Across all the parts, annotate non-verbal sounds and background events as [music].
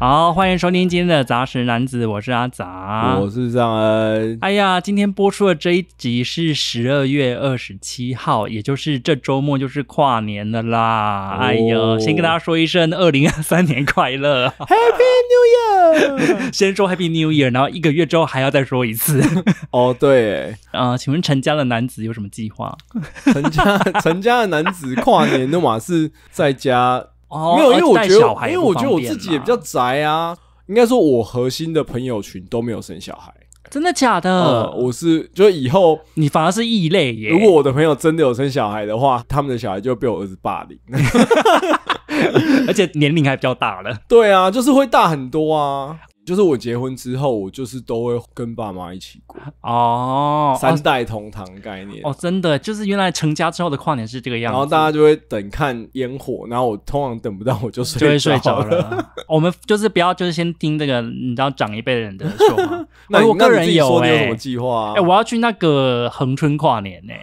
好，欢迎收听今天的杂食男子，我是阿杂，我是张恩。哎呀，今天播出的这一集是十二月二十七号，也就是这周末就是跨年了啦！哎呦，先跟大家说一声二零二三年快乐，Happy New Year！[laughs] 先说 Happy New Year，然后一个月之后还要再说一次。[laughs] 哦，对，呃，请问成家的男子有什么计划？成家，成 [laughs] 家的男子跨年的话是在家。哦，没有，因为我觉得，因为我觉得我自己也比较宅啊。应该说，我核心的朋友群都没有生小孩，真的假的？我是，就以后你反而是异类耶。如果我的朋友真的有生小孩的话，他们的小孩就被我儿子霸凌，[laughs] 而且年龄还比较大了。对啊，就是会大很多啊。就是我结婚之后，我就是都会跟爸妈一起过哦，三代同堂概念哦，真的就是原来成家之后的跨年是这个样子，然后大家就会等看烟火，然后我通常等不到我就睡，就会睡着了。[laughs] 我们就是不要，就是先听这个你知道长一辈的人的说嘛。[laughs] 那我个人有哎，我计划哎，我要去那个恒春跨年呢。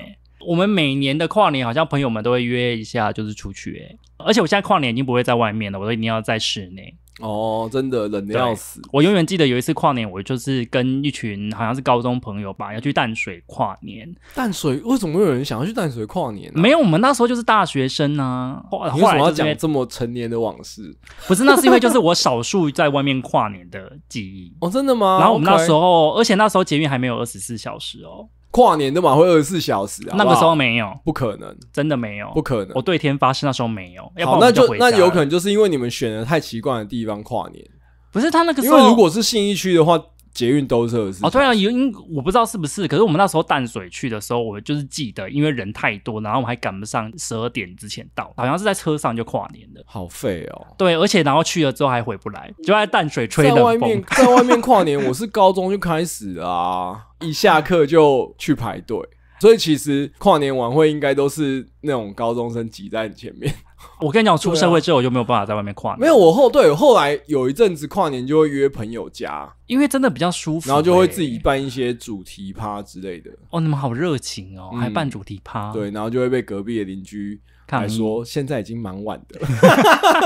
我们每年的跨年好像朋友们都会约一下，就是出去哎。而且我现在跨年已经不会在外面了，我都一定要在室内。哦，真的冷的要死！我永远记得有一次跨年，我就是跟一群好像是高中朋友吧，要去淡水跨年。淡水为什么有人想要去淡水跨年？没有，我们那时候就是大学生啊。为什么要讲这么成年的往事？不是，那是因为就是我少数在外面跨年的记忆。[laughs] 哦，真的吗？然后我们那时候，而且那时候捷运还没有二十四小时哦。跨年的晚会二十四小时，啊？那个时候没有，不可能，真的没有，不可能。我对天发誓，那时候没有。好，那就那有可能就是因为你们选了太奇怪的地方跨年，不是他那个，因为如果是信义区的话。捷运都是哦，对啊，因因我不知道是不是，可是我们那时候淡水去的时候，我就是记得，因为人太多，然后我们还赶不上十二点之前到，好像是在车上就跨年了，好废哦。对，而且然后去了之后还回不来，就在淡水吹的风，[laughs] 在外面跨年。我是高中就开始啦，一下课就去排队，所以其实跨年晚会应该都是那种高中生挤在你前面。[laughs] 我跟你讲，我出社会之后我就没有办法在外面跨年。没有，我后对后来有一阵子跨年就会约朋友家，因为真的比较舒服，然后就会自己办一些主题趴之类的。哦，你们好热情哦，还办主题趴。对，然后就会被隔壁的邻居。他还说现在已经蛮晚的，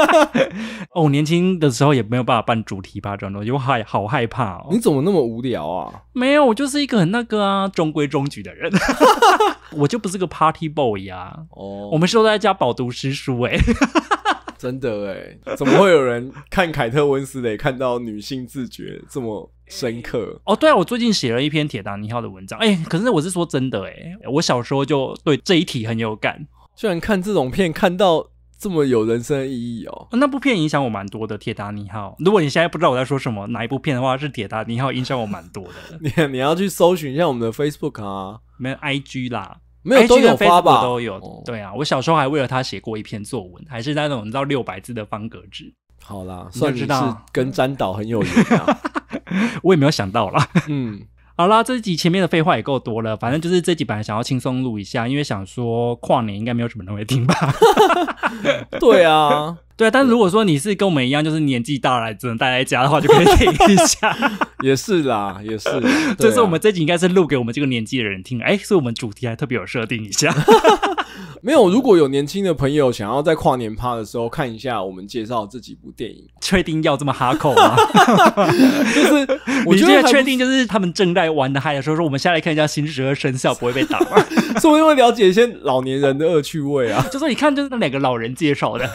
[laughs] 哦，年轻的时候也没有办法办主题吧？这种，我害好害怕哦。你怎么那么无聊啊？没有，我就是一个很那个啊，中规中矩的人，[laughs] 我就不是个 party boy 啊。哦，我们是都在家饱读诗书哎，[laughs] 真的哎，怎么会有人看凯特温斯雷看到女性自觉这么深刻？哦，对啊，我最近写了一篇铁达尼号的文章，哎，可是我是说真的哎，我小时候就对这一题很有感。居然看这种片看到这么有人生意义哦！那部片影响我蛮多的，《铁达尼号》。如果你现在不知道我在说什么哪一部片的话，是《铁达尼号》影响我蛮多的。[laughs] 你你要去搜寻一下我们的 Facebook 啊，没有 IG 啦，没有都有发吧？都有。对啊，我小时候还为了他写过一篇作文，还是那种你知道六百字的方格纸。好啦，算是跟詹导很有缘啊。[laughs] 我也没有想到啦。嗯。好啦，这集前面的废话也够多了，反正就是这集本来想要轻松录一下，因为想说跨年应该没有什么人会听吧。[laughs] 对啊，对啊，但是如果说你是跟我们一样，就是年纪大了只能待在家的话，就可以听一下。[laughs] 也是啦，也是，[laughs] 这是我们这集应该是录给我们这个年纪的人听，哎，所以我们主题还特别有设定一下。没有，如果有年轻的朋友想要在跨年趴的时候看一下我们介绍这几部电影，确定要这么哈口啊？[laughs] 就是 [laughs] 我觉得确定就是他们正在玩的嗨的时候，说我们下来看一下《新十二生肖》不会被打吗？所 [laughs] 以会了解一些老年人的恶趣味啊，就说你看就是那两个老人介绍的。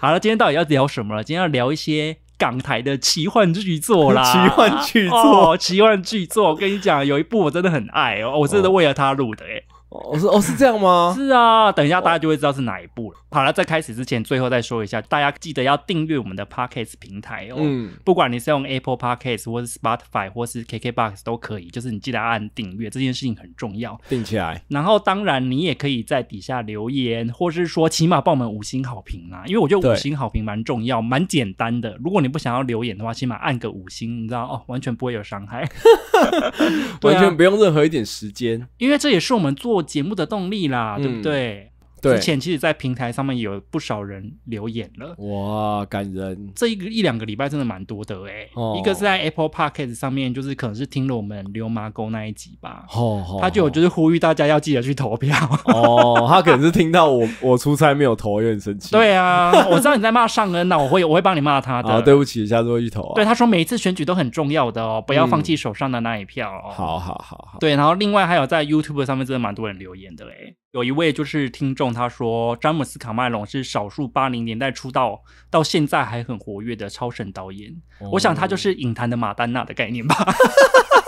好了，今天到底要聊什么了？今天要聊一些港台的奇幻巨作啦，奇幻巨作，奇幻巨作。我跟你讲，有一部我真的很爱，我真的是为了他录的哎。我是哦，是这样吗？[laughs] 是啊，等一下大家就会知道是哪一部了。好了，在开始之前，最后再说一下，大家记得要订阅我们的 Podcast 平台哦。嗯，不管你是用 Apple Podcast，或是 Spotify，或是 KKBox 都可以。就是你记得按订阅，这件事情很重要。订起来。然后，当然你也可以在底下留言，或是说起码帮我们五星好评啦。因为我觉得五星好评蛮重要，蛮简单的。如果你不想要留言的话，起码按个五星，你知道哦，完全不会有伤害，[laughs] [laughs] 完全不用任何一点时间。因为这也是我们做。节目的动力啦，对不对？之前其实，在平台上面有不少人留言了，哇，感人！这一个一两个礼拜真的蛮多的哎。哦，一个是在 Apple Podcast 上面，就是可能是听了我们刘麻沟那一集吧。哦，他就有就是呼吁大家要记得去投票。哦，他可能是听到我 [laughs] 我出差没有投，有点生气。对啊，我知道你在骂尚恩，那我会我会帮你骂他的。对不起，下次会投。对，他说每一次选举都很重要的哦，不要放弃手上的那一票。好好好好。对，然后另外还有在 YouTube 上面，真的蛮多人留言的哎。有一位就是听众，他说詹姆斯卡麦隆是少数八零年代出道到现在还很活跃的超神导演。我想他就是影坛的马丹娜的概念吧。[laughs]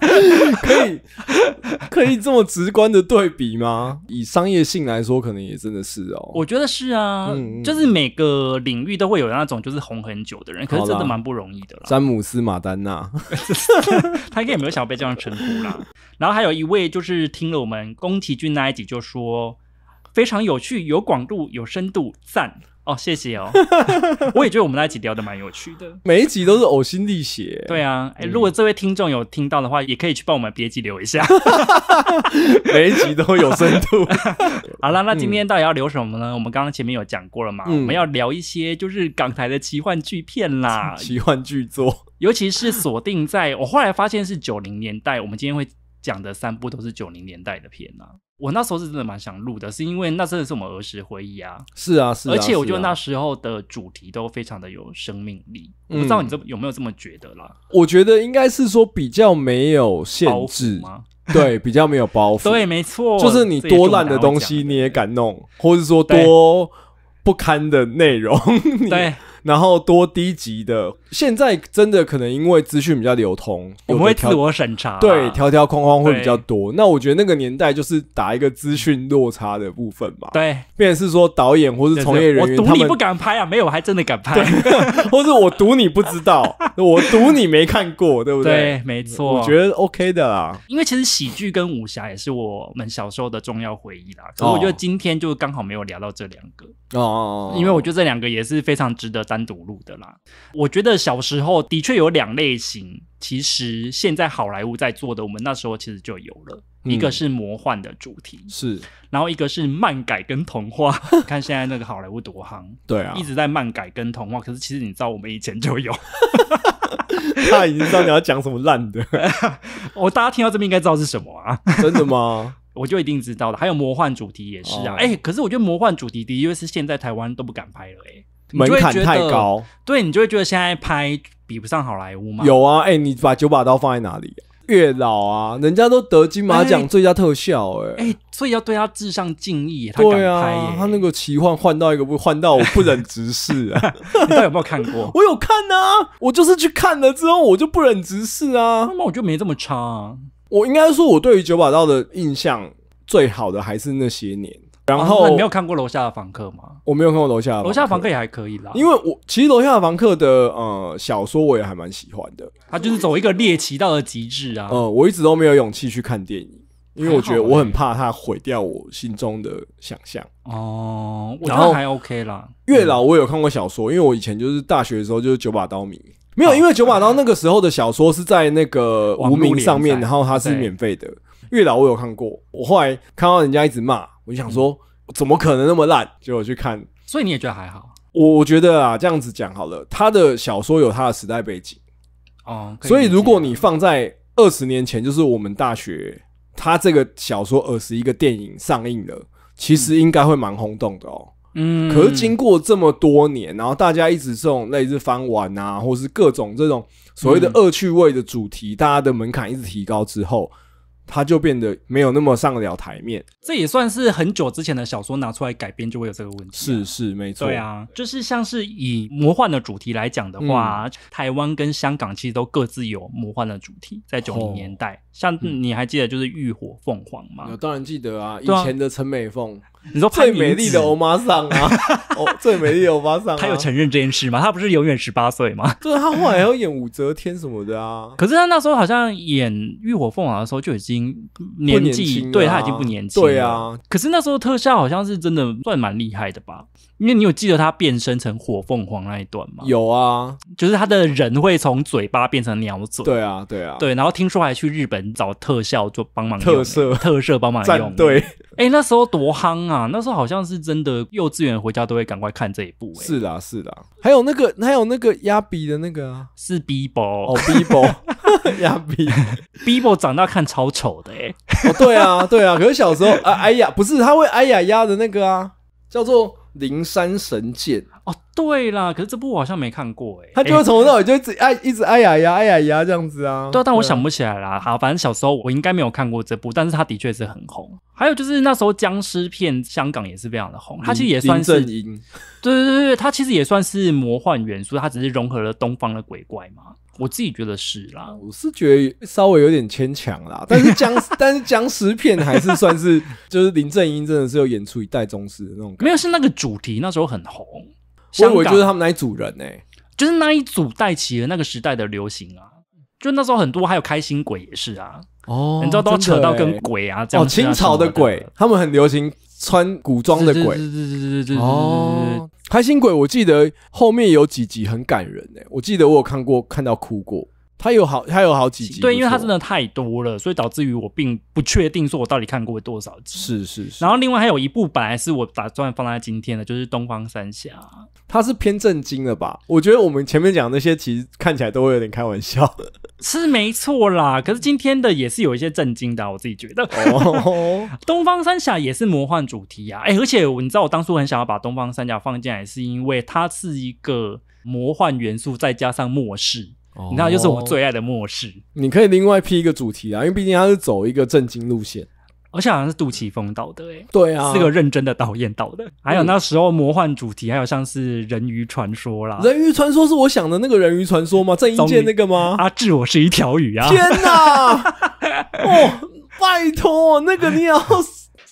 [laughs] 可以可以这么直观的对比吗？以商业性来说，可能也真的是哦。我觉得是啊，就是每个领域都会有那种就是红很久的人，可是真的蛮不容易的。詹姆斯马丹娜，[laughs] 他应该也没有想被这样称呼啦。然后还有一位就是听了我们宫崎骏那一集，就说非常有趣、有广度、有深度，赞。哦，谢谢哦。[laughs] 我也觉得我们那一集聊的蛮有趣的，每一集都是呕心沥血。对啊，哎，如果这位听众有听到的话，也可以去帮我们别集留一下。[laughs] 每一集都有深度。[laughs] 好了，那今天到底要留什么呢？我们刚刚前面有讲过了嘛，我们要聊一些就是港台的奇幻巨片啦，奇幻巨作，尤其是锁定在我后来发现是九零年代，我们今天会讲的三部都是九零年代的片啦。我那时候是真的蛮想录的，是因为那真的是我们儿时回忆啊。是啊，是啊。而且我觉得那时候的主题都非常的有生命力，不知道你这有没有这么觉得啦？我觉得应该是说比较没有限制吗？对，比较没有包袱。[laughs] 对，没错，就是你多烂的东西你也敢弄，或者说多不堪的内容，[laughs] 对。然后多低级的，现在真的可能因为资讯比较流通，我们会自我审查，对条条框框会比较多。那我觉得那个年代就是打一个资讯落差的部分吧。对，变成是说导演或是从业人员，我赌你不敢拍啊，没有，还真的敢拍，[laughs] 或者我赌你不知道，[laughs] 我赌你没看过，对不对？对，没错，我觉得 OK 的啦。因为其实喜剧跟武侠也是我们小时候的重要回忆啦。可是我觉得今天就刚好没有聊到这两个哦，因为我觉得这两个也是非常值得。单独录的啦。我觉得小时候的确有两类型，其实现在好莱坞在做的，我们那时候其实就有了。一个是魔幻的主题，是，然后一个是漫改跟童话。[laughs] 看现在那个好莱坞多夯，对啊，一直在漫改跟童话。可是其实你知道，我们以前就有。[laughs] 他已经知道你要讲什么烂的。我 [laughs] 大家听到这边应该知道是什么啊？真的吗？我就一定知道的。还有魔幻主题也是啊。哎，可是我觉得魔幻主题的确是现在台湾都不敢拍了哎。门槛太高，对你就会觉得现在拍比不上好莱坞嘛？有啊，哎，你把九把刀放在哪里？月老啊，人家都得金马奖最佳特效，哎，哎，所以要对他致上敬意。他敢拍，他那个奇幻换到一个，换到我不忍直视啊！[laughs] 你有没有看过？[laughs] 我有看啊，我就是去看了之后，我就不忍直视啊。那我就没这么差啊。我应该说，我对于九把刀的印象最好的还是那些年。然后你没有看过楼下的房客吗？我没有看过楼下，楼下房客也还可以啦。因为我其实楼下的房客的呃小说我也还蛮喜欢的，他就是走一个猎奇到了极致啊。呃，我一直都没有勇气去看电影，因为我觉得我很怕他毁掉我心中的想象。哦，我觉得还 OK 啦。月老我有看过小说，因为我以前就是大学的时候就是九把刀迷，没有因为九把刀那个时候的小说是在那个无名上面，然后它是免费的。月老我有看过，我后来看到人家一直骂。就想说怎么可能那么烂？结果去看，所以你也觉得还好？我觉得啊，这样子讲好了，他的小说有他的时代背景哦。所以如果你放在二十年前，就是我们大学，他这个小说二十一个电影上映了，其实应该会蛮轰动的哦。嗯。可是经过这么多年，然后大家一直这种类似翻玩啊，或是各种这种所谓的恶趣味的主题，大家的门槛一直提高之后。他就变得没有那么上得了台面，这也算是很久之前的小说拿出来改编就会有这个问题。是是没错，对啊，就是像是以魔幻的主题来讲的话，台湾跟香港其实都各自有魔幻的主题。在九零年代，像你还记得就是《浴火凤凰》吗？当然记得啊，以前的陈美凤。你说最美丽的欧巴桑啊！[laughs] 哦，最美丽的欧巴桑，他有承认这件事吗？他不是永远十八岁吗？对，他后来还要演武则天什么的啊！[laughs] 可是他那时候好像演《浴火凤凰》的时候就已经年纪，对他已经不年轻对啊，可是那时候特效好像是真的算蛮厉害的吧？因为你有记得他变身成火凤凰那一段吗？有啊，就是他的人会从嘴巴变成鸟嘴。对啊，对啊，对。然后听说还去日本找特效，就帮忙特色特色帮忙用。对，哎，那时候多夯啊！那时候好像是真的，幼稚园回家都会赶快看这一部。是啦，是啦。还有那个，还有那个压比的那个啊，是 B i b o 哦，B i b o [laughs] 压比 [laughs] b i b o 长大看超丑的。哦，对啊，对啊。可是小时候啊，哎呀，不是他会哎呀压的那个啊，叫做。灵山神剑哦，对啦，可是这部我好像没看过哎，他就会从那尾就哎一直哎呀呀哎呀呀这样子啊，对啊，但我想不起来啦。好，反正小时候我应该没有看过这部，但是他的确是很红。还有就是那时候僵尸片，香港也是非常的红，它其实也算是，对对对对，它其实也算是魔幻元素，它只是融合了东方的鬼怪嘛。我自己觉得是啦，我是觉得稍微有点牵强啦。但是僵，[laughs] 但是僵尸片还是算是，就是林正英真的是有演出一代宗师那种。没有，是那个主题那时候很红。像港。我就是他们那一组人呢，就是那一组带起了那个时代的流行啊。就那时候很多，还有开心鬼也是啊。哦。你知道都扯到跟鬼啊这样。哦，清朝的鬼，他们很流行穿古装的鬼。哦。开心鬼，我记得后面有几集很感人诶，我记得我有看过，看到哭过。它有好，它有好几集。对，因为它真的太多了，所以导致于我并不确定说我到底看过多少集。是是是。然后另外还有一部，本来是我打算放在今天的，就是《东方三侠》。它是偏震惊的吧？我觉得我们前面讲那些，其实看起来都会有点开玩笑。是没错啦。可是今天的也是有一些震惊的，我自己觉得。哦。[laughs]《东方三侠》也是魔幻主题啊！哎，而且你知道，我当初很想要把《东方三侠》放进来，是因为它是一个魔幻元素，再加上末世。你看，就是我最爱的末世，你可以另外批一个主题啊，因为毕竟它是走一个正经路线，而且好像是杜琪峰导的哎，对啊，是个认真的导演导的。还有那时候魔幻主题，还有像是人鱼传说啦，人鱼传说是我想的那个人鱼传说吗？郑伊健那个吗？阿志，我是一条鱼啊！天哪，[laughs] 哦，拜托，那个你要。[laughs]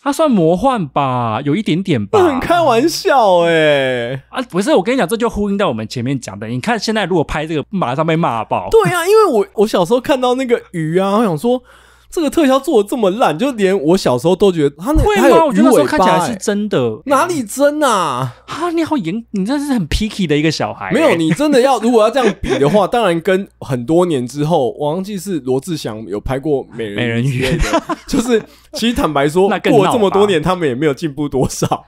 它算魔幻吧，有一点点吧。很 [laughs] 开玩笑哎啊！不是，我跟你讲，这就呼应到我们前面讲的。你看现在如果拍这个，马上被骂爆。对呀，因为我我小时候看到那个鱼啊，我想说这个特效做的这么烂，就连我小时候都觉得它那会吗？我觉得看起来是真的，哪里真啊？哈，你好严，你这是很 picky 的一个小孩。没有，你真的要如果要这样比的话，当然跟很多年之后，王记是罗志祥有拍过美人鱼就是。[laughs] 其实坦白说，过了这么多年，他们也没有进步多少。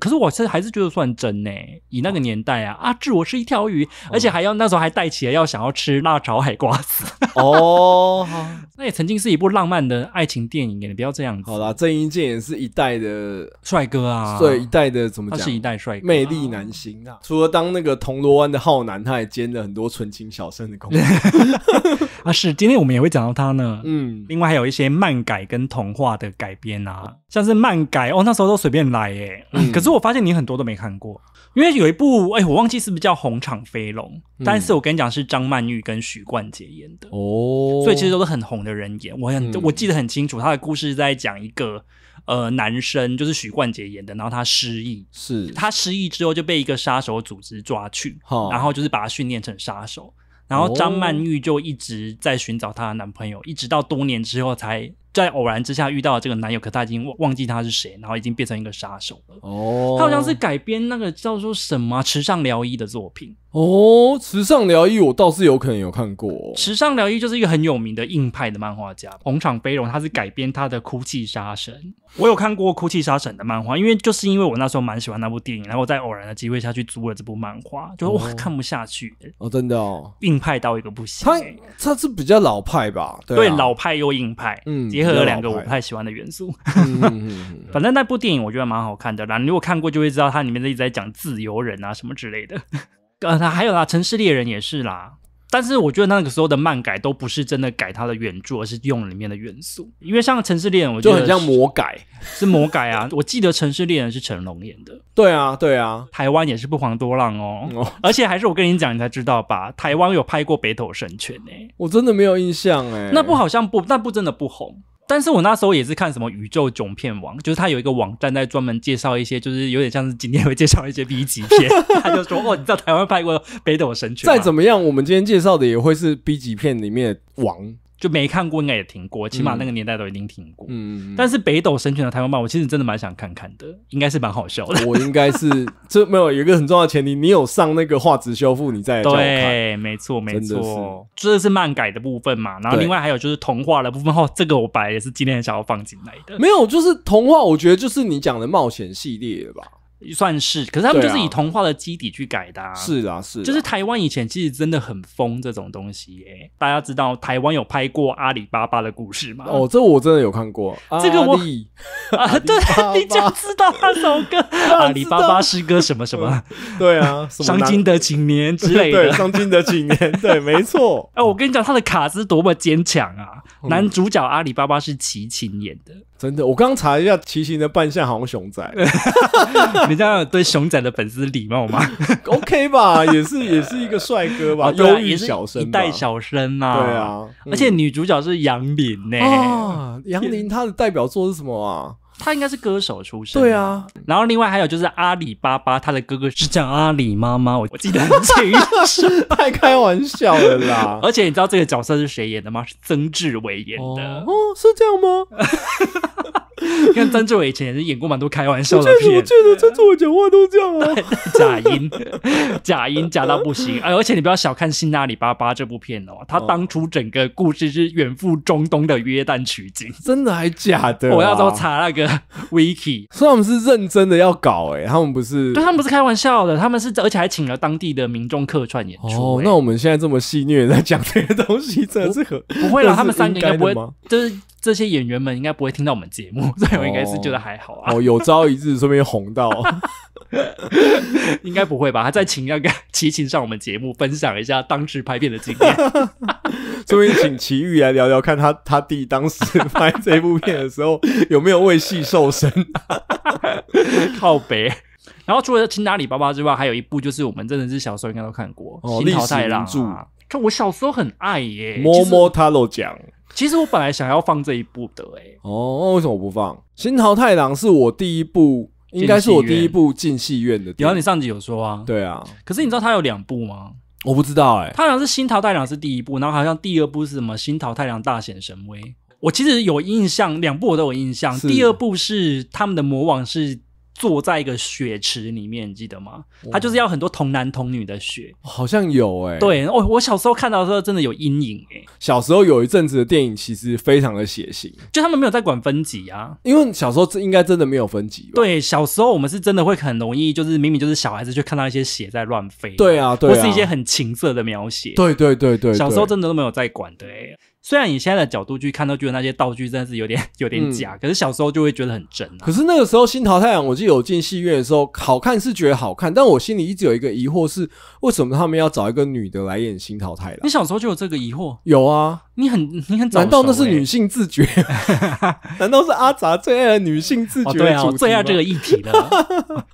可是我是还是觉得算真呢。以那个年代啊，阿志我是一条鱼，而且还要那时候还带起来要想要吃辣炒海瓜子 [laughs] 哦。那也曾经是一部浪漫的爱情电影，你不要这样子。好啦，郑伊健也是一代的帅哥啊，所以一代的怎么讲是一代帅哥魅力男星啊。除了当那个铜锣湾的浩南，他还兼了很多纯情小生的工作。[laughs] 那是今天我们也会讲到它呢。嗯，另外还有一些漫改跟童话的改编啊，像是漫改哦，那时候都随便来哎。嗯，可是我发现你很多都没看过，因为有一部哎，我忘记是不是叫《红场飞龙》，但是我跟你讲是张曼玉跟许冠杰演的哦，所以其实都是很红的人演。我很我记得很清楚，他的故事在讲一个呃男生，就是许冠杰演的，然后他失忆，是他失忆之后就被一个杀手组织抓去，然后就是把他训练成杀手。然后张曼玉就一直在寻找她的男朋友，一直到多年之后才在偶然之下遇到了这个男友，可她已经忘记他是谁，然后已经变成一个杀手了。哦，他好像是改编那个叫做什么《池上辽一》的作品。哦，时尚疗愈我倒是有可能有看过。时尚疗愈就是一个很有名的硬派的漫画家，红场悲龙他是改编他的《哭泣杀神》。我有看过《哭泣杀神》的漫画，因为就是因为我那时候蛮喜欢那部电影，然后在偶然的机会下去租了这部漫画，就我看不下去。哦，真的哦，硬派到一个不行。他他是比较老派吧？对，老派又硬派，嗯，结合了两个我不太喜欢的元素。反正那部电影我觉得蛮好看的啦。如果看过就会知道，它里面一直在讲自由人啊什么之类的。呃，还有啦，《城市猎人》也是啦，但是我觉得那个时候的漫改都不是真的改他的原著，而是用里面的元素。因为像《城市猎人》，我觉得很像魔改，是魔改啊！我记得《城市猎人》是成龙演的，对啊，对啊，台湾也是不遑多让哦。而且还是我跟你讲，你才知道吧？台湾有拍过《北斗神拳》呢。我真的没有印象哎，那部好像不，那部真的不红。但是我那时候也是看什么宇宙囧片网，就是他有一个网站在专门介绍一些，就是有点像是今天会介绍一些 B 级片。[laughs] 他就说：“哦，你知道台湾拍过《北斗神拳》？再怎么样，我们今天介绍的也会是 B 级片里面王。”就没看过，应该也听过，起码那个年代都一定听过。嗯，但是《北斗神拳的台湾版，我其实真的蛮想看看的，应该是蛮好笑的。[laughs] 我应该是这没有一个很重要的前提，你有上那个画质修复，你再对，没错，没错，这是漫改的部分嘛。然后另外还有就是童话的部分，[laughs] 哦，这个我本来也是今天想要放进来的。没有，就是童话，我觉得就是你讲的冒险系列吧。算是，可是他们就是以童话的基底去改的。啊是啊，是，就是台湾以前其实真的很疯这种东西诶。大家知道台湾有拍过《阿里巴巴的故事》吗？哦，这我真的有看过。这个我啊，对，你就知道那首歌《[laughs] 阿里巴巴诗歌 [laughs]》什么什么？对啊，伤心的青年之类的。[laughs] 对，伤心的青年，对，没错。哎，我跟你讲，他的卡兹多么坚强啊！男主角阿里巴巴是齐秦演的，真的。我刚查一下，齐秦的扮相好像熊仔，[laughs] 你这样对熊仔的粉丝礼貌吗？[laughs] OK 吧，也是也是一个帅哥吧，忧郁小生，一代小生呐。对啊，而且女主角是杨林呢。啊，杨林她的代表作是什么啊？他应该是歌手出身，对啊。然后另外还有就是阿里巴巴，他的哥哥是叫阿里妈妈，我记得很清楚。[laughs] 太开玩笑的啦！[laughs] 而且你知道这个角色是谁演的吗？是曾志伟演的。哦，是这样吗？[laughs] 跟看曾志伟以前也是演过蛮多开玩笑的片，我觉得曾志伟讲话都这样啊，假音假音假到不行而且你不要小看《新阿里巴巴》这部片哦，他当初整个故事是远赴中东的约旦取景，[laughs] 真的还假的？我要都查那个 Wiki，[laughs] 以他们是认真的要搞哎，他们不是？对他们不是开玩笑的，他们是而且还请了当地的民众客串演出哦。那我们现在这么戏虐在讲这些东西，的是很不会了。他们三个应该就是。这些演员们应该不会听到我们节目，[laughs] 所以我应该是觉得还好啊。哦，有朝一日顺便红到，[laughs] 应该不会吧？他再请要跟齐秦上我们节目分享一下当时拍片的经验。终 [laughs] 于请齐豫来聊聊，看他他弟当时拍这部片的时候有没有为戏瘦身、靠北。然后除了请阿里巴巴之外，还有一部就是我们真的是小时候应该都看过哦，《历史名著》。看我小时候很爱耶，摸摸他都讲。其实我本来想要放这一部的哎，哦，为什么我不放？新桃太郎是我第一部，应该是我第一部进戏院的。然后你上集有说啊，对啊。可是你知道他有两部吗？我不知道哎，他好像是新桃太郎是第一部，然后好像第二部是什么？新桃太郎大显神威。我其实有印象，两部我都有印象。第二部是他们的魔王是。坐在一个雪池里面，记得吗？他就是要很多童男童女的血，好像有哎。对哦，我小时候看到的时候真的有阴影哎。小时候有一阵子的电影其实非常的血腥，就他们没有在管分级啊，因为小时候应该真的没有分级。对，小时候我们是真的会很容易，就是明明就是小孩子就看到一些血在乱飞。对啊，对啊，或是一些很情色的描写。对对对对，小时候真的都没有在管的哎。虽然以现在的角度去看都觉得那些道具真的是有点 [laughs] 有点假，可是小时候就会觉得很真。可是那个时候《新桃太郎》，我记得有进戏院的时候，好看是觉得好看，但我心里一直有一个疑惑是，为什么他们要找一个女的来演《新桃太郎》？你小时候就有这个疑惑？有啊，你很你很……难道那是女性自觉？难道是阿杂最爱的女性自觉？对啊，最爱这个议题的。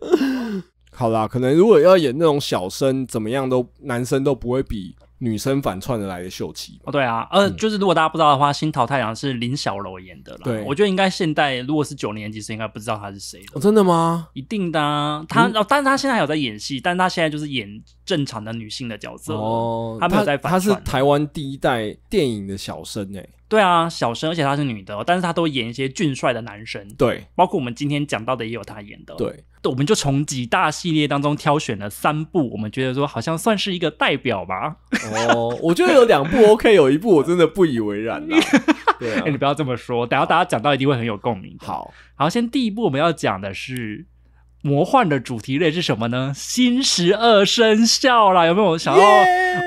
[laughs] 好啦，可能如果要演那种小生，怎么样都男生都不会比。女生反串的来的秀气哦，对啊，呃，就是如果大家不知道的话，《新桃太郎》是林小楼演的啦。对，我觉得应该现代，如果是九年级生，应该不知道他是谁。真的吗？一定的，啊，他，但是他现在有在演戏，但是他现在就是演正常的女性的角色。哦，他有在反串。他是台湾第一代电影的小生诶。对啊，小生，而且她是女的，但是她都演一些俊帅的男生。对，包括我们今天讲到的也有她演的。对，我们就从几大系列当中挑选了三部，我们觉得说好像算是一个代表吧。哦，我觉得有两部 OK，有一部我真的不以为然。[laughs] 对，哎，你不要这么说，等下大家讲到一定会很有共鸣。好好，先第一部我们要讲的是。魔幻的主题类是什么呢？新十二生肖啦，有没有想录？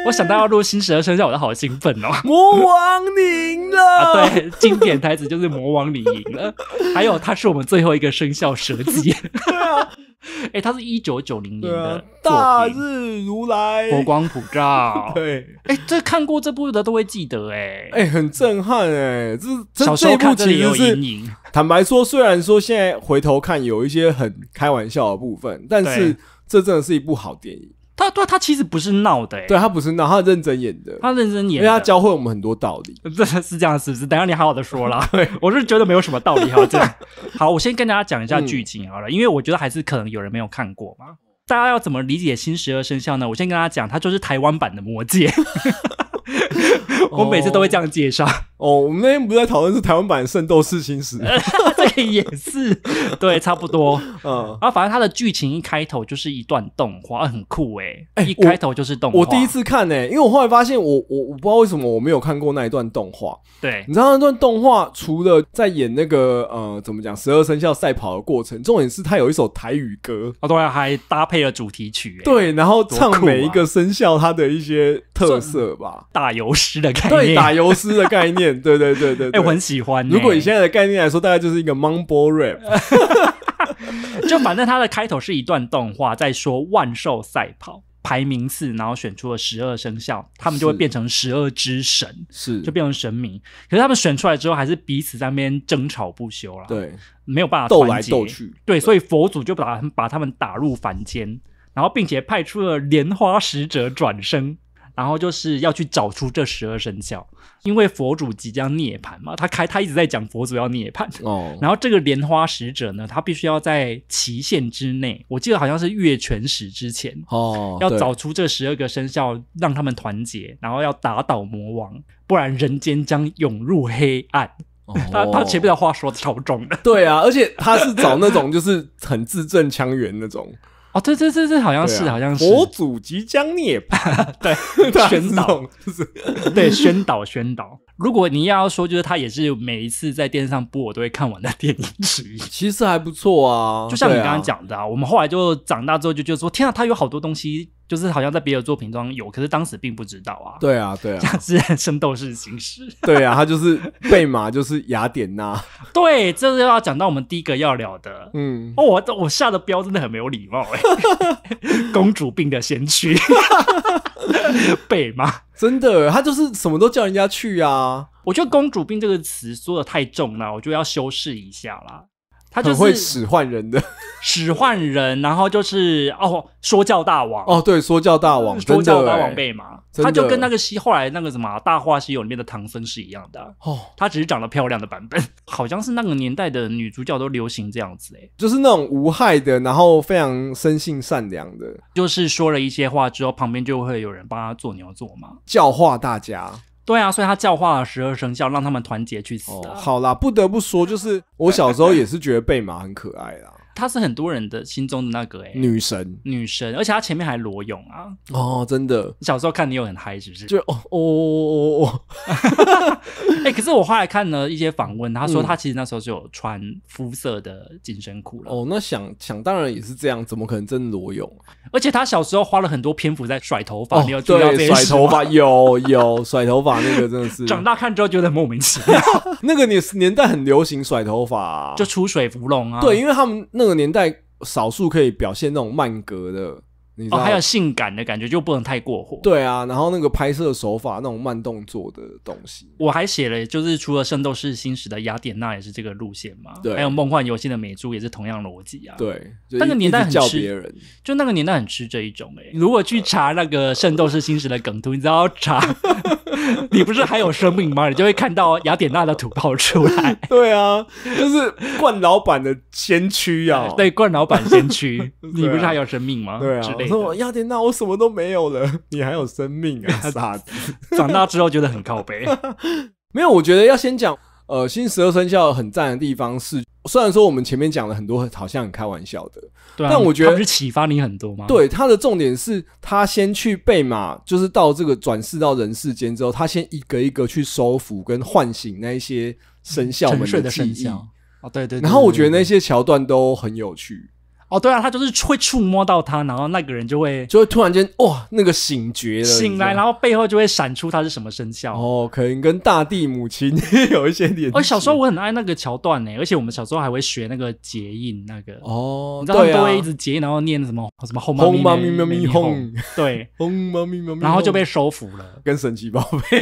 我想到要录新十二生肖，我都好兴奋哦！魔王你赢了啊，对，经典台词就是“魔王你赢了”，还有他是我们最后一个生肖蛇姬。[laughs] 哎，他是一九九零年的《大日如来》，佛光普照。[laughs] 对，哎，这看过这部的都会记得，哎，哎，很震撼，哎，这小时候看这里有阴影。坦白说，虽然说现在回头看有一些很开玩笑的部分，但是这真的是一部好电影。他对他其实不是闹的，对他不是闹，他认真演的，他认真演，因为他教会我们很多道理，[laughs] 这是这样是不是？等下你好好的说啦，[laughs] 我是觉得没有什么道理哈，这样。[laughs] 好，我先跟大家讲一下剧情好了，因为我觉得还是可能有人没有看过嘛。大家要怎么理解《新十二生肖》呢？我先跟大家讲，它就是台湾版的《魔戒》，我每次都会这样介绍。哦，我们那天不在讨论是台湾版《圣斗士星矢》？[laughs] 这个也是，对，差不多，嗯。然后反正它的剧情一开头就是一段动画，很酷哎。哎，一开头就是动画。我第一次看呢，因为我后来发现，我我我不知道为什么我没有看过那一段动画。对，你知道那段动画除了在演那个呃，怎么讲十二生肖赛跑的过程，重点是它有一首台语歌。哦，对，还搭配了主题曲。对，然后唱每一个生肖它的一些特色吧。打油诗的概念。对，打油诗的概念。对对对对，哎，我很喜欢。如果你现在的概念来说，大概就是一个 Mongol rap，[laughs] 就反正它的开头是一段动画，在说万兽赛跑排名次，然后选出了十二生肖，他们就会变成十二之神，是就变成神明。可是他们选出来之后，还是彼此在那边争吵不休了，对，没有办法斗来斗去，对，所以佛祖就把把他们打入凡间，然后并且派出了莲花使者转生。然后就是要去找出这十二生肖，因为佛祖即将涅槃嘛，他开他一直在讲佛祖要涅槃哦。[laughs] 然后这个莲花使者呢，他必须要在期限之内，我记得好像是月全食之前哦，要找出这十二个生肖，让他们团结，然后要打倒魔王，不然人间将涌入黑暗。[laughs] 他他前面的话说超重的，对啊，而且他是找那种就是很字正腔圆那种。哦，对对对对，好像是，好像是，佛祖即将涅槃，[laughs] 对 [laughs] 宣导，[laughs] 对宣导宣导。如果你要说，就是他也是每一次在电视上播，我都会看完的电影之一，其实还不错啊。就像你刚刚讲的啊，我们后来就长大之后就觉得说，天啊，他有好多东西。就是好像在别的作品中有，可是当时并不知道啊。对啊，对啊，这是圣斗士形式。对啊，他就是贝玛，就是雅典娜。对，这是要讲到我们第一个要了的。嗯，我我下的标真的很没有礼貌哎。[laughs] 公主病的先驱，贝 [laughs] 玛，真的，他就是什么都叫人家去啊。我觉得“公主病”这个词说的太重了，我就要修饰一下啦。他就是使唤人的，[laughs] 使唤人，然后就是哦，说教大王哦，对，说教大王，说教大王辈嘛，他就跟那个西后来那个什么《大话西游》里面的唐僧是一样的哦，他只是长得漂亮的版本，[laughs] 好像是那个年代的女主角都流行这样子哎，就是那种无害的，然后非常生性善良的，就是说了一些话之后，旁边就会有人帮他做牛做马，教化大家。对啊，所以他教化了十二生肖，让他们团结去死。好啦，不得不说，就是我小时候也是觉得贝马很可爱啦。她是很多人的心中的那个哎女神，女神，而且她前面还裸泳啊！哦，真的，小时候看你有很嗨，是不是？就哦哦哦哦哦！哎，[laughs] 可是我后来看了一些访问，她说她其实那时候就有穿肤色的紧身裤了。哦，那想想当然也是这样，怎么可能真裸泳？而且她小时候花了很多篇幅在甩头发，有对甩头发有有 [laughs] 甩头发那个真的是长大看之后觉得莫名其妙。[laughs] 那个年年代很流行甩头发，就出水芙蓉啊！对，因为他们那。这个年代，少数可以表现那种慢格的。哦，还有性感的感觉就不能太过火。对啊，然后那个拍摄手法，那种慢动作的东西，我还写了，就是除了《圣斗士星矢》的雅典娜也是这个路线嘛，对，还有《梦幻游戏》的美珠也是同样逻辑啊。对，那个年代很吃，就那个年代很吃这一种。哎，如果去查那个《圣斗士星矢》的梗图，你知道查，[laughs] 你不是还有生命吗？你就会看到雅典娜的图跑出来。[laughs] 对啊，就是冠老板的先驱呀。对，冠老板先驱，[laughs] 你不是还有生命吗？对啊。说，雅典娜，我什么都没有了。[laughs] 你还有生命啊，[laughs] 傻子！长大之后觉得很靠背。[laughs] 没有，我觉得要先讲，呃，新十二生肖很赞的地方是，虽然说我们前面讲了很多，好像很开玩笑的，但我觉得是启发你很多吗？对，它的重点是，他先去被马，就是到这个转世到人世间之后，他先一个一个去收服跟唤醒那一些生肖们睡的神像啊，对对。然后我觉得那些桥段都很有趣。哦，对啊，他就是会触摸到他，然后那个人就会就会突然间哇，那个醒觉了，醒来，然后背后就会闪出他是什么生肖哦，可能跟大地母亲有一些联哦，小时候我很爱那个桥段呢，而且我们小时候还会学那个结印那个哦，你知道都会一直结印，然后念什么什么轰猫咪喵咪轰，对，轰猫咪喵咪，然后就被收服了，跟神奇宝贝。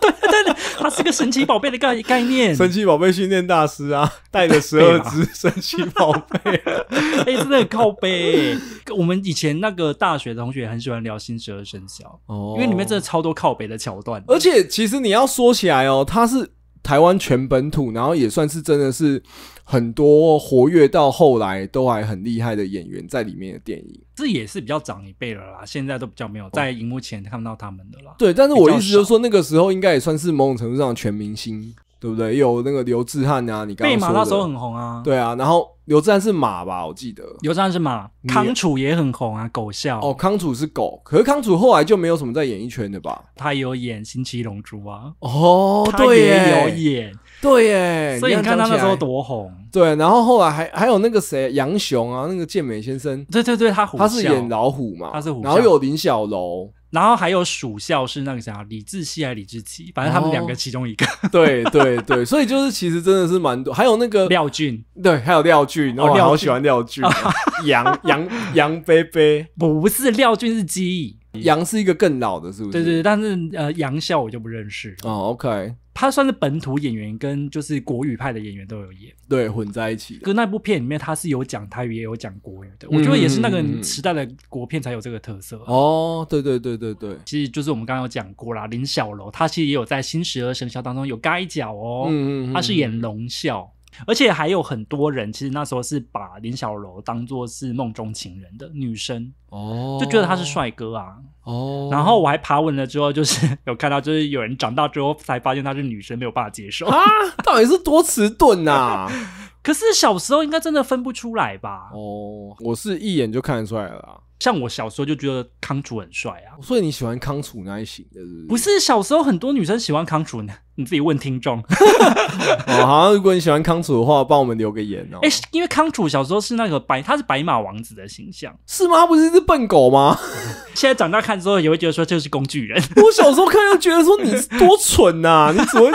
对。[laughs] 他是个神奇宝贝的概概念，神奇宝贝训练大师啊，带着十二只 [laughs] 神奇宝贝，[laughs] 哎，真的很靠背。我们以前那个大学的同学很喜欢聊新十二生肖哦，因为里面真的超多靠北的桥段。而且，其实你要说起来哦，他是。台湾全本土，然后也算是真的是很多活跃到后来都还很厉害的演员在里面的电影，这也是比较长一辈了啦。现在都比较没有在荧幕前看到他们的啦。对，但是我意思就是说，那个时候应该也算是某种程度上全明星。对不对？有那个刘志翰啊，你刚说的。马那时候很红啊。对啊，然后刘志翰是马吧？我记得。刘志翰是马，康楚也很红啊，狗笑。哦，康楚是狗，可是康楚后来就没有什么在演艺圈的吧？他有演《新七龙珠》啊。哦，对。他也有演，对耶。所以你看他那时候多红。对，然后后来还还有那个谁，杨雄啊，那个健美先生。对对对，他他是演老虎嘛？他是虎。然后有林小龙。然后还有属校是那个啥，李志熙还是李志奇，反正他们两个其中一个。对对对，[laughs] 所以就是其实真的是蛮多，还有那个廖俊，对，还有廖俊，然后我好喜欢廖俊。[laughs] 杨杨杨菲菲不是廖俊是鸡。杨是一个更老的，是不是？对对对，但是呃，杨笑我就不认识哦，OK，他算是本土演员跟就是国语派的演员都有演，对，混在一起。可是那部片里面他是有讲台语也有讲国语，我觉得也是那个时代的国片才有这个特色。哦，对对对对对。其实就是我们刚刚讲过啦，林小楼他其实也有在新十二生肖当中有盖角哦，他是演龙啸。而且还有很多人，其实那时候是把林小柔当作是梦中情人的女生哦，就觉得他是帅哥啊哦。然后我还爬文了之后，就是 [laughs] 有看到，就是有人长大之后才发现他是女生，没有办法接受啊！到底是多迟钝啊！可是小时候应该真的分不出来吧？哦，我是一眼就看得出来了。像我小时候就觉得康楚很帅啊，所以你喜欢康楚那一型的？不是，小时候很多女生喜欢康楚呢，你自己问听众。[laughs] 哦，好，如果你喜欢康楚的话，帮我们留个言哦。哎，因为康楚小时候是那个白，他是白马王子的形象，是吗？他不是一只笨狗吗？[laughs] 现在长大看之后也会觉得说就是工具人。[laughs] 我小时候看又觉得说你多蠢呐，你怎么？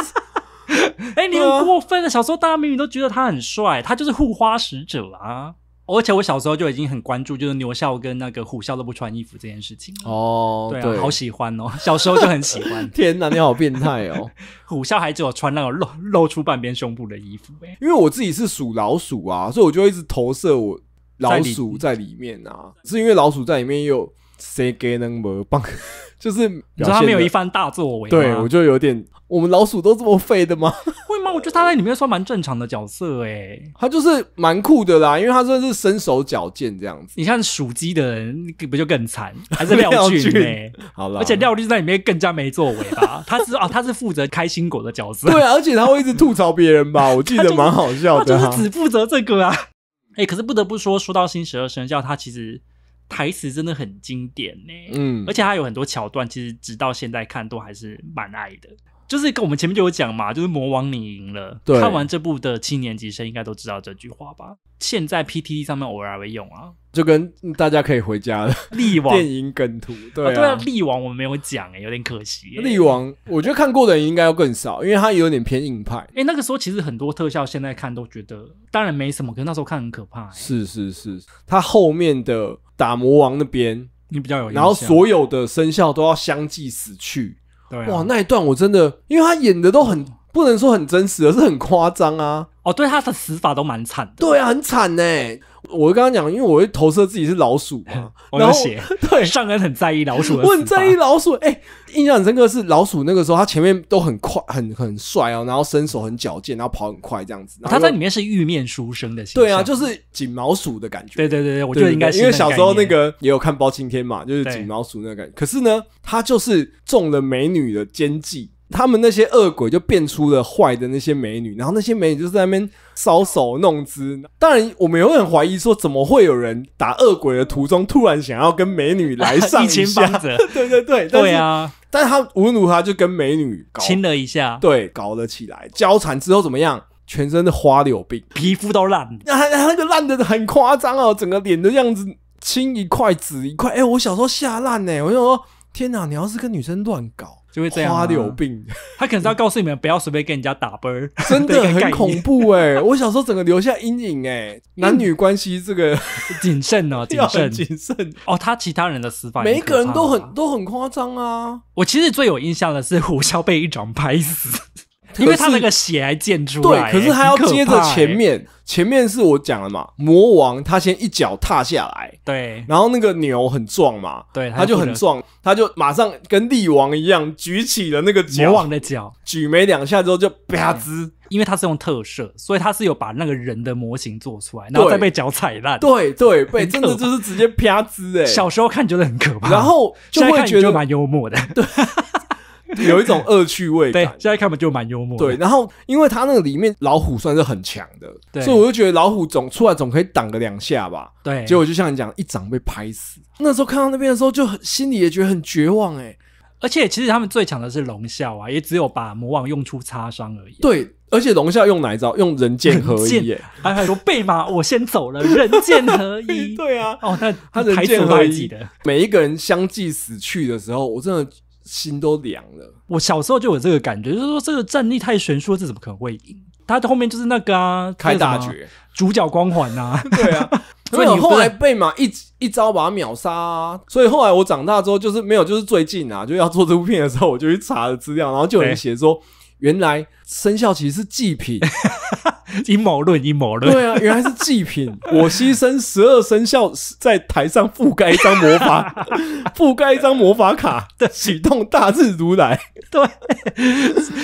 哎，你过分了。小时候大家明明都觉得他很帅，他就是护花使者啊。而且我小时候就已经很关注，就是牛校跟那个虎校都不穿衣服这件事情哦，对，好喜欢哦，小时候就很喜欢。[laughs] 天哪，你好变态哦！[laughs] 虎校还只有穿那种露露出半边胸部的衣服因为我自己是属老鼠啊，所以我就一直投射我老鼠在里面啊，是因为老鼠在里面又谁给能棒，[laughs] 就是你说他没有一番大作为，对，我就有点，我们老鼠都这么废的吗？我觉得他在里面算蛮正常的角色哎，他就是蛮酷的啦，因为他真的是身手矫健这样子。你看属鸡的人不就更惨，[laughs] 还是廖俊呢？好了，而且廖俊在里面更加没作为吧？[laughs] 他是啊，他是负责开心果的角色，对，而且他会一直吐槽别人吧，[laughs] 我记得蛮好笑的，就是只负责这个啊。哎，可是不得不说，说到《新十二生肖》，他其实台词真的很经典呢。嗯，而且它有很多桥段，其实直到现在看都还是蛮爱的。就是跟我们前面就有讲嘛，就是魔王你赢了。对，看完这部的七年级生应该都知道这句话吧？现在 PTT 上面偶尔会用啊，就跟大家可以回家了。力王电影梗图，对啊，力王我们没有讲哎，有点可惜。力王我觉得看过的人应该要更少，因为它有点偏硬派。哎，那个时候其实很多特效现在看都觉得当然没什么，可是那时候看很可怕。是是是，他后面的打魔王那边你比较有印象，然后所有的生肖都要相继死去。哇，那一段我真的，因为他演的都很。不能说很真实，而是很夸张啊！哦，对，他的死法都蛮惨的。对啊，很惨呢。我刚刚讲，因为我会投射自己是老鼠，嘛，[laughs] 然后 [laughs] 对，上人很在意老鼠，我很在意老鼠。哎，印象很深刻是老鼠那个时候，他前面都很快，很很帅哦，然后身手很矫健，然后跑很快这样子。他在里面是玉面书生的，对啊，就是锦毛鼠的感觉。对对对对，我觉得应该因为小时候那个也有看包青天嘛，就是锦毛鼠那个感觉。可是呢，他就是中了美女的奸计。他们那些恶鬼就变出了坏的那些美女，然后那些美女就在那边搔首弄姿。当然，我们也很怀疑说，怎么会有人打恶鬼的途中突然想要跟美女来上一 [laughs] 亲？[laughs] 对对对，对啊，但是他无论如何就跟美女亲了一下，对，搞了起来，交缠之后怎么样？全身的花柳病，皮肤都烂，他 [laughs] 他那个烂的很夸张哦，整个脸的样子青一块紫一块。哎，我小时候吓烂呢，我就说天哪，你要是跟女生乱搞。就会这样。他肯定要告诉你们，不要随便跟人家打啵，[laughs] 真的很恐怖哎！我小时候整个留下阴影哎，[laughs] 男女关系这个谨慎哦，[laughs] 谨慎谨慎哦。他其他人的死法，每一个人都很都很夸张啊。我其实最有印象的是胡小被一掌拍死。因为他那个血还溅出来，对，可是他要接着前面，前面是我讲了嘛，魔王他先一脚踏下来，对，然后那个牛很壮嘛，对，他就很壮，他就马上跟力王一样举起了那个魔王的脚，举没两下之后就啪滋，因为他是用特摄，所以他是有把那个人的模型做出来，然后再被脚踩烂，对对，被真的就是直接啪滋，哎，小时候看觉得很可怕，然后就会觉得蛮幽默的，对。有一种恶趣味，对，现在看嘛就蛮幽默，对。然后，因为他那个里面老虎算是很强的，所以我就觉得老虎总出来总可以挡个两下吧，对。结果就像你讲，一掌被拍死。那时候看到那边的时候，就很心里也觉得很绝望哎。而且其实他们最强的是龙啸啊，也只有把魔王用出擦伤而已。对，而且龙啸用哪一招？用人剑合一。很多贝马，我先走了。人剑合一。[laughs] 对啊，哦，那他人剑合一的，每一个人相继死去的时候，我真的。心都凉了。我小时候就有这个感觉，就是说这个战力太悬殊，这怎么可能会赢？他的后面就是那个啊，开大绝，主角光环啊，[laughs] 对啊。[laughs] 所以你后来被马一一招把他秒杀。啊。所以后来我长大之后，就是没有，就是最近啊，就要做这部片的时候，我就去查了资料，然后就有人写说，原来生肖其实是祭品。[laughs] 阴谋论，阴谋论。对啊，原来是祭品。我牺牲十二生肖在台上覆盖一张魔法，[laughs] 覆盖一张魔法卡的 [laughs] 举动，大日如来。对，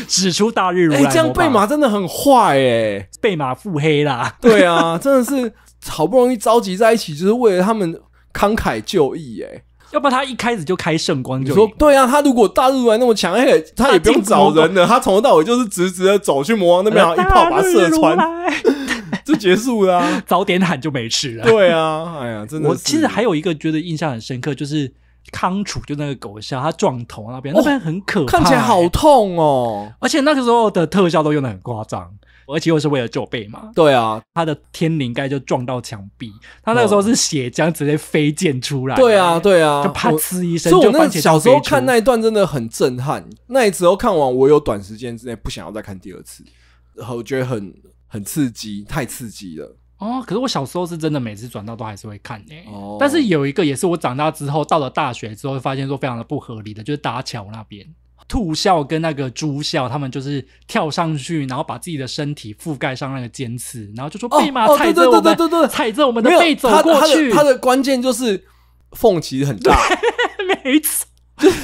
指出大日如来。哎，这样贝马真的很坏哎，贝马腹黑啦。对啊，真的是好不容易召集在一起，就是为了他们慷慨就义哎。要不然他一开始就开圣光，就说对啊？他如果大陆来那么强，他他也不用找人的，他从头到尾就是直直的走去魔王那边，一炮把他射穿，[laughs] 就结束了。早点喊就没事了。对啊，哎呀，真的。我其实还有一个觉得印象很深刻，就是康楚，就那个狗笑，他撞头那边，那边很可怕，看起来好痛哦。而且那个时候的特效都用的很夸张。而且又是为了救贝嘛，对啊，他的天灵盖就撞到墙壁，他那个时候是血浆直接飞溅出来，对啊，对啊，就啪呲一声，我那小时候看那一段真的很震撼，那一候看完，我有短时间之内不想要再看第二次，然后我觉得很很刺激，太刺激了。哦，可是我小时候是真的每次转到都还是会看诶，但是有一个也是我长大之后到了大学之后发现说非常的不合理的，就是搭桥那边。兔笑跟那个猪笑，他们就是跳上去，然后把自己的身体覆盖上那个尖刺，然后就说：“立马踩着，踩着我们的背走过去。”他的关键就是缝其实很大，[laughs] 没错。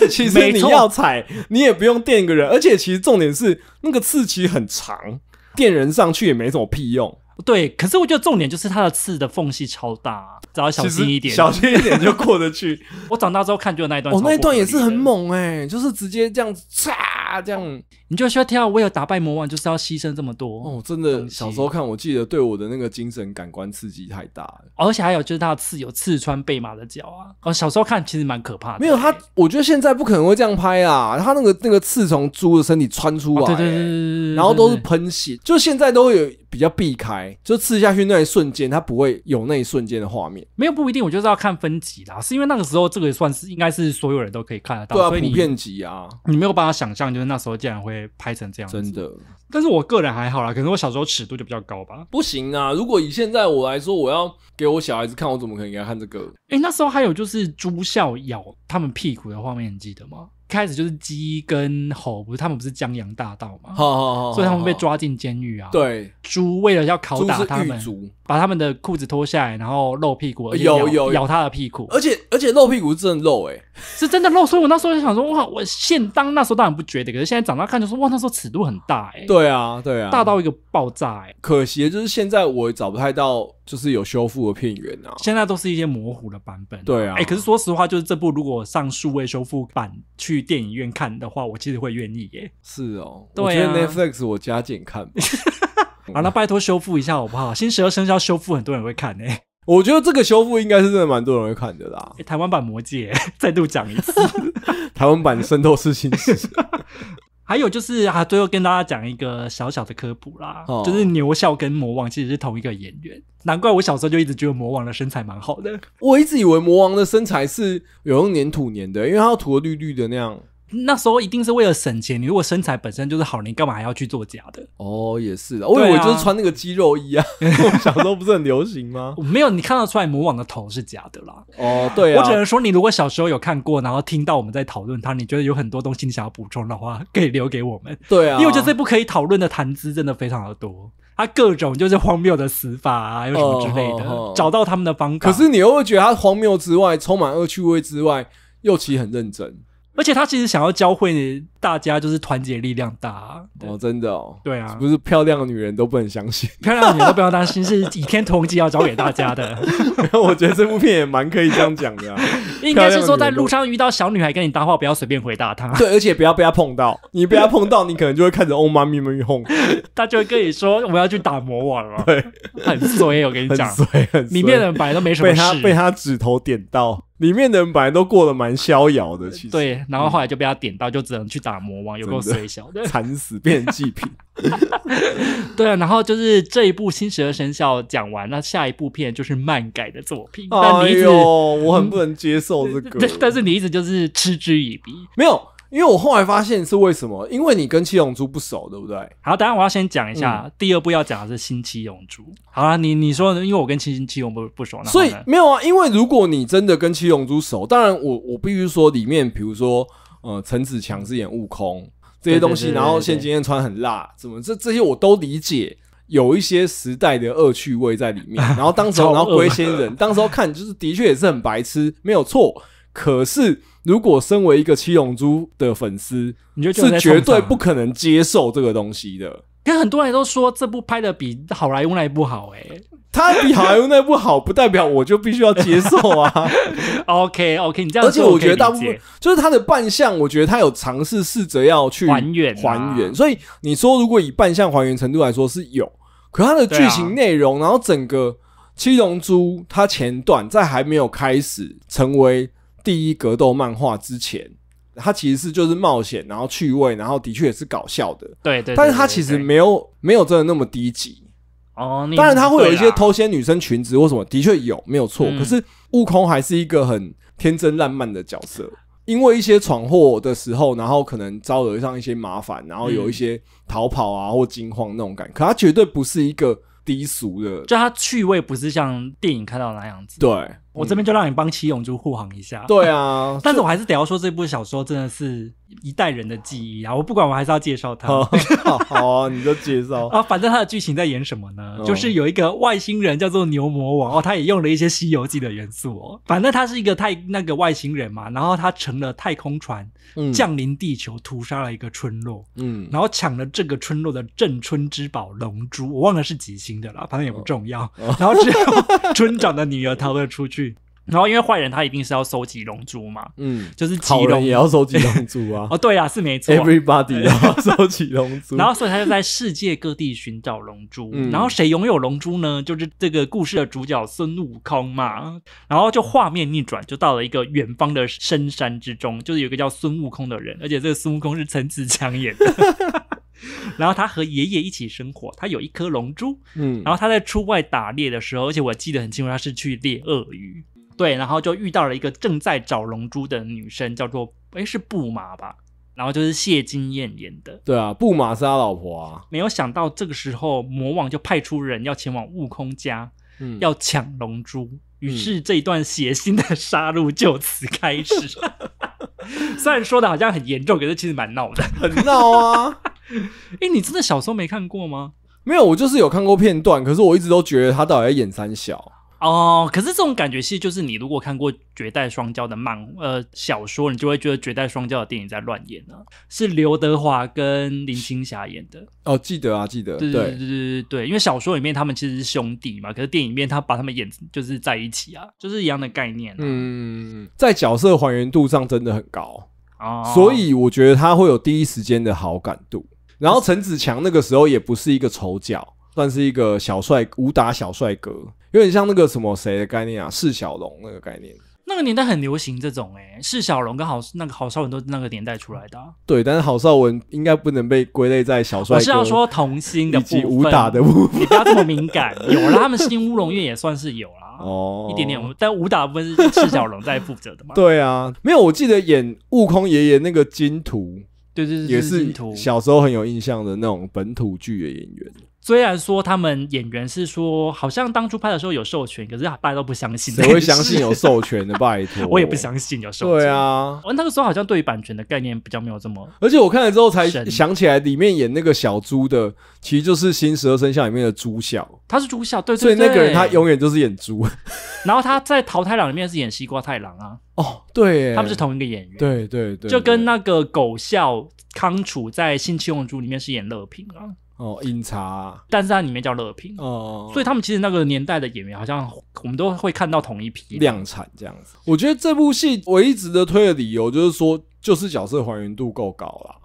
其实你要踩，你也不用垫一个人。而且其实重点是那个刺其实很长，垫人上去也没什么屁用。对，可是我觉得重点就是它的刺的缝隙超大，只要小心一点，小心一点就过得去。[laughs] 我长大之后看，就那一段，我那一段也是很猛哎，就是直接这样子嚓这样。你就需要跳，为了打败魔王就是要牺牲这么多哦。真的，小时候看我记得对我的那个精神感官刺激太大了，而且还有就是他的刺有刺穿贝马的脚啊。哦，小时候看其实蛮可怕的。没有他，我觉得现在不可能会这样拍啊。他那个那个刺从猪的身体穿出来，对对对对对，然后都是喷血，就现在都有比较避开，就刺下去那一瞬间它不会有那一瞬间的画面。没有不一定，我就是要看分级啦，是因为那个时候这个算是应该是所有人都可以看得到，对啊，普遍级啊，你没有办法想象就是那时候竟然会。拍成这样子，真的。但是我个人还好啦，可能我小时候尺度就比较高吧。不行啊！如果以现在我来说，我要给我小孩子看，我怎么可能给他看这个？诶，那时候还有就是猪笑咬他们屁股的画面，你记得吗？开始就是鸡跟猴，不是他们不是江洋大盗吗？所以他们被抓进监狱啊。对，猪为了要拷打他们，把他们的裤子脱下来，然后露屁股，有有咬他的屁股。而且而且露屁股是真的露诶，是真的露。所以我那时候就想说哇，我现当那时候当然不觉得，可是现在长大看就说哇，那时候尺度很大诶。对。对啊，对啊，大到一个爆炸哎！可惜就是现在我找不太到，就是有修复的片源啊。现在都是一些模糊的版本，对啊。哎，可是说实话，就是这部如果上数位修复版去电影院看的话，我其实会愿意耶。是哦，我觉得 Netflix 我加减看。[laughs] 好，那拜托修复一下好不好？新十二生肖修复，很多人会看哎。我觉得这个修复应该是真的蛮多人会看的啦。台湾版魔戒，[laughs] 再度讲一次。[laughs] 台湾版渗透式情》。还有就是，啊，最后跟大家讲一个小小的科普啦，就是牛校跟魔王其实是同一个演员，难怪我小时候就一直觉得魔王的身材蛮好的。我一直以为魔王的身材是有用粘土粘的，因为他涂了绿绿的那样。那时候一定是为了省钱。你如果身材本身就是好，你干嘛还要去做假的？哦，也是的。我以为就是穿那个肌肉衣啊，小时候不是很流行吗？没有，你看得出来魔王的头是假的啦。哦，对啊。我只能说，你如果小时候有看过，然后听到我们在讨论它，你觉得有很多东西你想要补充的话，可以留给我们。对啊。因为我觉得这不可以讨论的谈资真的非常的多，他各种就是荒谬的死法啊，又什么之类的，找到他们的方法。可是你又会觉得他荒谬之外，充满恶趣味之外，又其实很认真。而且他其实想要教会大家，就是团结力量大哦，真的哦，对啊，不是漂亮的女人都不能相信，漂亮的女人都不要担心，是倚天屠龙记要教给大家的。[laughs] 我觉得这部片也蛮可以这样讲的，[laughs] 应该是说在路上遇到小女孩跟你搭话，不要随便回答她，对，而且不要被她碰到，[laughs] 你被她碰到，你可能就会看着 o 妈咪咪哄，她就会跟你说我们要去打魔王了，很衰，我跟你讲，很衰，很，里面的人本来都没什么事，被她指头点到。里面的人本来都过得蛮逍遥的，其实对，然后后来就被他点到，就只能去打魔王，有够衰小的，惨死变祭品。[laughs] 对啊，然后就是这一部《新十二生肖》讲完，那下一部片就是漫改的作品。哎呦，我很不能接受这个，[laughs] 但是你一直就是嗤之以鼻，没有。因为我后来发现是为什么？因为你跟七龙珠不熟，对不对？好，当然我要先讲一下第二部，要讲的是新七龙珠。好啦，你你说，因为我跟七七龙不不熟，所以没有啊。因为如果你真的跟七龙珠熟，当然我我必须说，里面比如说呃，陈子强是演悟空这些东西，然后今天穿很辣，怎么这这些我都理解，有一些时代的恶趣味在里面。[laughs] 然后当时然后龟仙人，当时看就是的确也是很白痴，没有错。可是，如果身为一个七龙珠的粉丝，你就是绝对不可能接受这个东西的。因为很多人都说这部拍的比好莱坞那部好，哎，它比好莱坞那部好，不代表我就必须要接受啊。[laughs] OK，OK，你这样而且我觉得大部分就是他的扮相，我觉得他有尝试试着要去还原还原。所以你说，如果以扮相还原程度来说是有，可他的剧情内容，然后整个七龙珠，它前段在还没有开始成为。第一格斗漫画之前，它其实是就是冒险，然后趣味，然后的确也是搞笑的，对对。但是它其实没有没有真的那么低级哦。当然，它会有一些偷袭女生裙子或什么，的确有，没有错。可是悟空还是一个很天真烂漫的角色，因为一些闯祸的时候，然后可能招惹上一些麻烦，然后有一些逃跑啊或惊慌那种感。可他绝对不是一个低俗的，就他趣味不是像电影看到那样子，对。我这边就让你帮七龙珠护航一下。对啊，[laughs] 但是我还是得要说，这部小说真的是一代人的记忆啊！我不管，我还是要介绍它。好啊，你就介绍 [laughs] 啊。反正它的剧情在演什么呢？就是有一个外星人叫做牛魔王哦，他也用了一些西游记的元素哦。反正他是一个太那个外星人嘛，然后他乘了太空船降临地球，屠杀了一个村落，嗯，然后抢了这个村落的镇村之宝龙珠，我忘了是几星的了，反正也不重要。然后只有 [laughs] 村长的女儿逃了出去。然后，因为坏人他一定是要收集龙珠嘛，嗯，就是好龙也要收集龙珠啊。[laughs] 哦，对啊，是没错 everybody [laughs] 要收集龙珠。然后，所以他就在世界各地寻找龙珠。然后，谁拥有龙珠呢？就是这个故事的主角孙悟空嘛。然后就画面逆转，就到了一个远方的深山之中，就是有个叫孙悟空的人，而且这个孙悟空是陈子强演的。[laughs] 然后他和爷爷一起生活，他有一颗龙珠。嗯，然后他在出外打猎的时候，而且我记得很清楚，他是去猎鳄鱼。对，然后就遇到了一个正在找龙珠的女生，叫做哎是布马吧，然后就是谢金燕演的。对啊，布马是他老婆啊。没有想到这个时候魔王就派出人要前往悟空家，要抢龙珠，于是这一段血腥的杀戮就此开始。[laughs] 虽然说的好像很严重，可是其实蛮闹的，很闹啊。[laughs] 哎，你真的小候没看过吗？没有，我就是有看过片段，可是我一直都觉得他到底在演三小。哦，可是这种感觉其实就是你如果看过《绝代双骄》的漫呃小说，你就会觉得《绝代双骄》的电影在乱演了。是刘德华跟林青霞演的哦，记得啊，记得。对对对对对因为小说里面他们其实是兄弟嘛，可是电影面他把他们演就是在一起啊，就是一样的概念。嗯，在角色还原度上真的很高哦，所以我觉得他会有第一时间的好感度。然后陈子强那个时候也不是一个丑角。算是一个小帅武打小帅哥，有点像那个什么谁的概念啊？释小龙那个概念，那个年代很流行这种。哎，释小龙跟郝那个郝邵文都是那个年代出来的。对，但是郝邵文应该不能被归类在小帅哥。我是要说童星的部，以及武打的部分。你不要这么敏感。有啦，[laughs] 他们新乌龙院也算是有啦，哦，一点点。但武打部分是释小龙在负责的嘛？对啊，没有。我记得演悟空爷爷那个金图，对对对，也是小时候很有印象的那种本土剧的演员。虽然说他们演员是说好像当初拍的时候有授权，可是大家都不相信。谁会相信有授权的拜托。[laughs] 我也不相信有授权。对啊，我那个时候好像对于版权的概念比较没有这么。而且我看了之后才想起来，里面演那个小猪的，其实就是《新十二生肖》里面的猪笑。他是猪笑，对，所以那个人他永远就是演猪。[laughs] 然后他在《淘太郎》里面是演西瓜太郎啊。哦，对，他们是同一个演员。对对对，就跟那个狗笑康楚在《新七龙珠》里面是演乐平啊。哦，饮茶，但是它里面叫乐平哦，所以他们其实那个年代的演员，好像我们都会看到同一批量产这样子。我觉得这部戏我一直的推的理由，就是说就是角色还原度够高啦，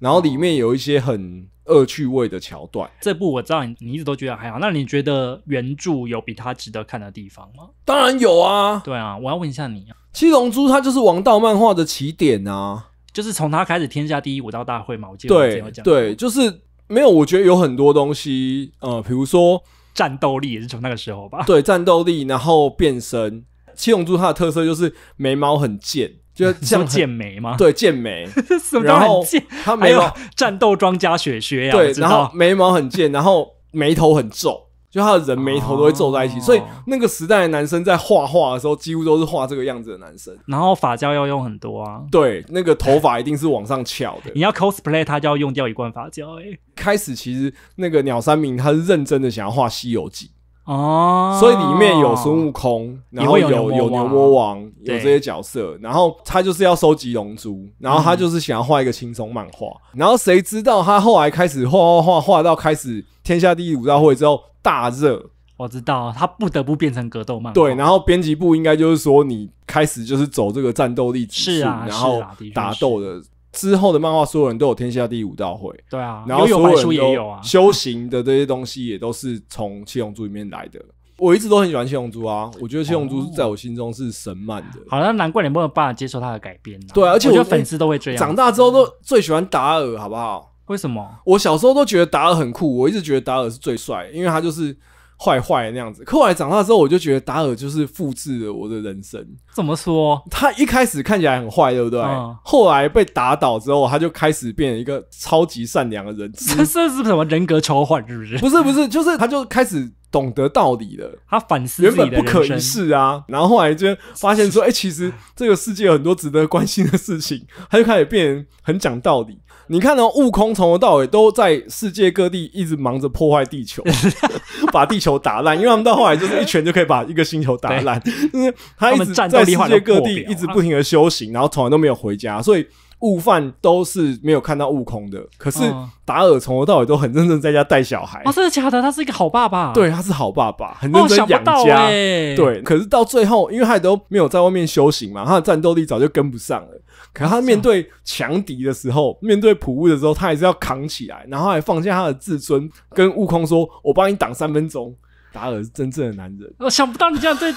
然后里面有一些很恶趣味的桥段。这部我知道你一直都觉得还好，那你觉得原著有比它值得看的地方吗？当然有啊，对啊，我要问一下你，《啊，《七龙珠》它就是王道漫画的起点啊，就是从它开始天下第一武道大会嘛。我记得之前对，就是。没有，我觉得有很多东西，呃，比如说战斗力也是从那个时候吧，对，战斗力，然后变身七龙珠，它的特色就是眉毛很贱，就 [laughs] 像剑眉吗？对，剑眉，[laughs] 然后他没有战斗装加雪靴呀，对，然后眉毛很贱，然后眉头很皱。就他的人眉头都会皱在一起，所以那个时代的男生在画画的时候，几乎都是画这个样子的男生。然后发胶要用很多啊，对，那个头发一定是往上翘的。[laughs] 你要 cosplay，他就要用掉一罐发胶。哎，开始其实那个鸟山明他是认真的想要画《西游记》。哦，所以里面有孙悟空，然后有有牛魔王，有这些角色，然后他就是要收集龙珠，然后他就是想要画一个轻松漫画，然后谁知道他后来开始画画画，画到开始天下第一武道会之后大热，我知道他不得不变成格斗漫，对，然后编辑部应该就是说你开始就是走这个战斗力是然后打斗的。之后的漫画所有人都有天下第五道会，对啊，然后所有啊，修行的这些东西也都是从七龙珠里面来的。我一直都很喜欢七龙珠啊，我觉得七龙珠在我心中是神漫的。好那难怪你没有办法接受它的改编。对啊，而且我觉得粉丝都会这样。长大之后都最喜欢达尔，好不好？为什么？我小时候都觉得达尔很酷，我一直觉得达尔是最帅，因为他就是。坏坏那样子，后来长大之后，我就觉得达尔就是复制了我的人生。怎么说？他一开始看起来很坏，对不对？后来被打倒之后，他就开始变成一个超级善良的人。这是什么人格交换？是不是？不是不是，就是他就开始懂得道理了。他反思，原本不可一世啊，然后后来就发现说，哎，其实这个世界有很多值得关心的事情。他就开始变很讲道理。你看呢，悟空从头到尾都在世界各地一直忙着破坏地球，[laughs] 把地球打烂，因为他们到后来就是一拳就可以把一个星球打烂，因为他一直在世界各地一直不停的修行，然后从来都没有回家，所以悟饭都是没有看到悟空的。可是达尔从头到尾都很认真在家带小孩，啊，真的假的？他是一个好爸爸，对，他是好爸爸，很认真养家，对。可是到最后，因为他也都没有在外面修行嘛，他的战斗力早就跟不上了。可他面对强敌的时候，面对普物的时候，他还是要扛起来，然后还放下他的自尊，跟悟空说：“我帮你挡三分钟。”达尔是真正的男人，我想不到你这样对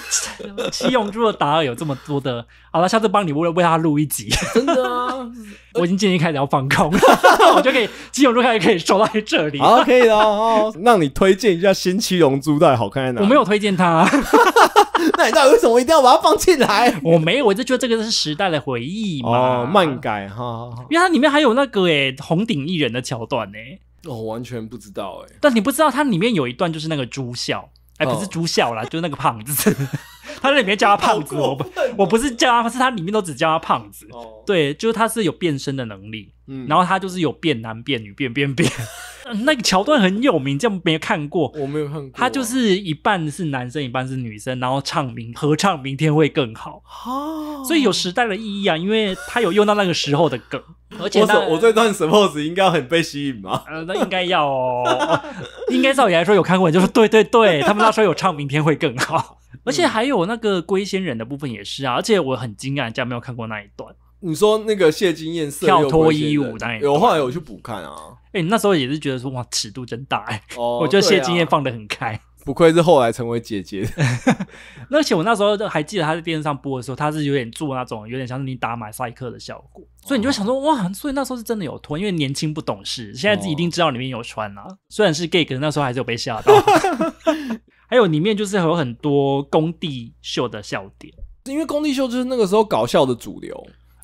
七龙珠的达尔有这么多的。好了，下次帮你为为他录一集，真的，[laughs] 我已经建议开始要放空，[laughs] 我就可以。七龙珠开始可以收在这里。好，可以的。哦，那你推荐一下新七龙珠到底好看在哪？我没有推荐它。[laughs] 那你到底为什么一定要把它放进来？我没有，我就觉得这个是时代的回忆嘛，漫改哈，因为它里面还有那个诶红顶艺人的桥段呢。我完全不知道哎，但你不知道它里面有一段就是那个猪笑，哎，不是猪笑啦，就是那个胖子。他在里面叫他胖子，我不我不是叫他，是他里面都只叫他胖子。对，就是他是有变身的能力，嗯，然后他就是有变男变女变变变，[laughs] 那个桥段很有名，叫没看过？我没有看过。他就是一半是男生，一半是女生，然后唱明合唱明天会更好，哦，所以有时代的意义啊，因为他有用到那个时候的梗，而且我我这段什么子应该很被吸引吗？[laughs] 呃，那应该要，应该照理来说有看过，就是对对对，他们那时候有唱明天会更好。而且还有那个龟仙人的部分也是啊，而且我很惊讶，家没有看过那一段。你说那个谢金燕跳脱衣舞，一然有。后来我去补看啊，哎，那时候也是觉得说哇，尺度真大哎。我觉得谢金燕放的很开，[laughs] 不愧是后来成为姐姐。[laughs] 而且我那时候还记得他在电视上播的时候，他是有点做那种有点像是你打马赛克的效果，所以你就想说哇，所以那时候是真的有脱，因为年轻不懂事，现在自己一定知道里面有穿了。虽然是 gay，可是那时候还是有被吓到。[laughs] 还有里面就是有很多工地秀的笑点，因为工地秀就是那个时候搞笑的主流，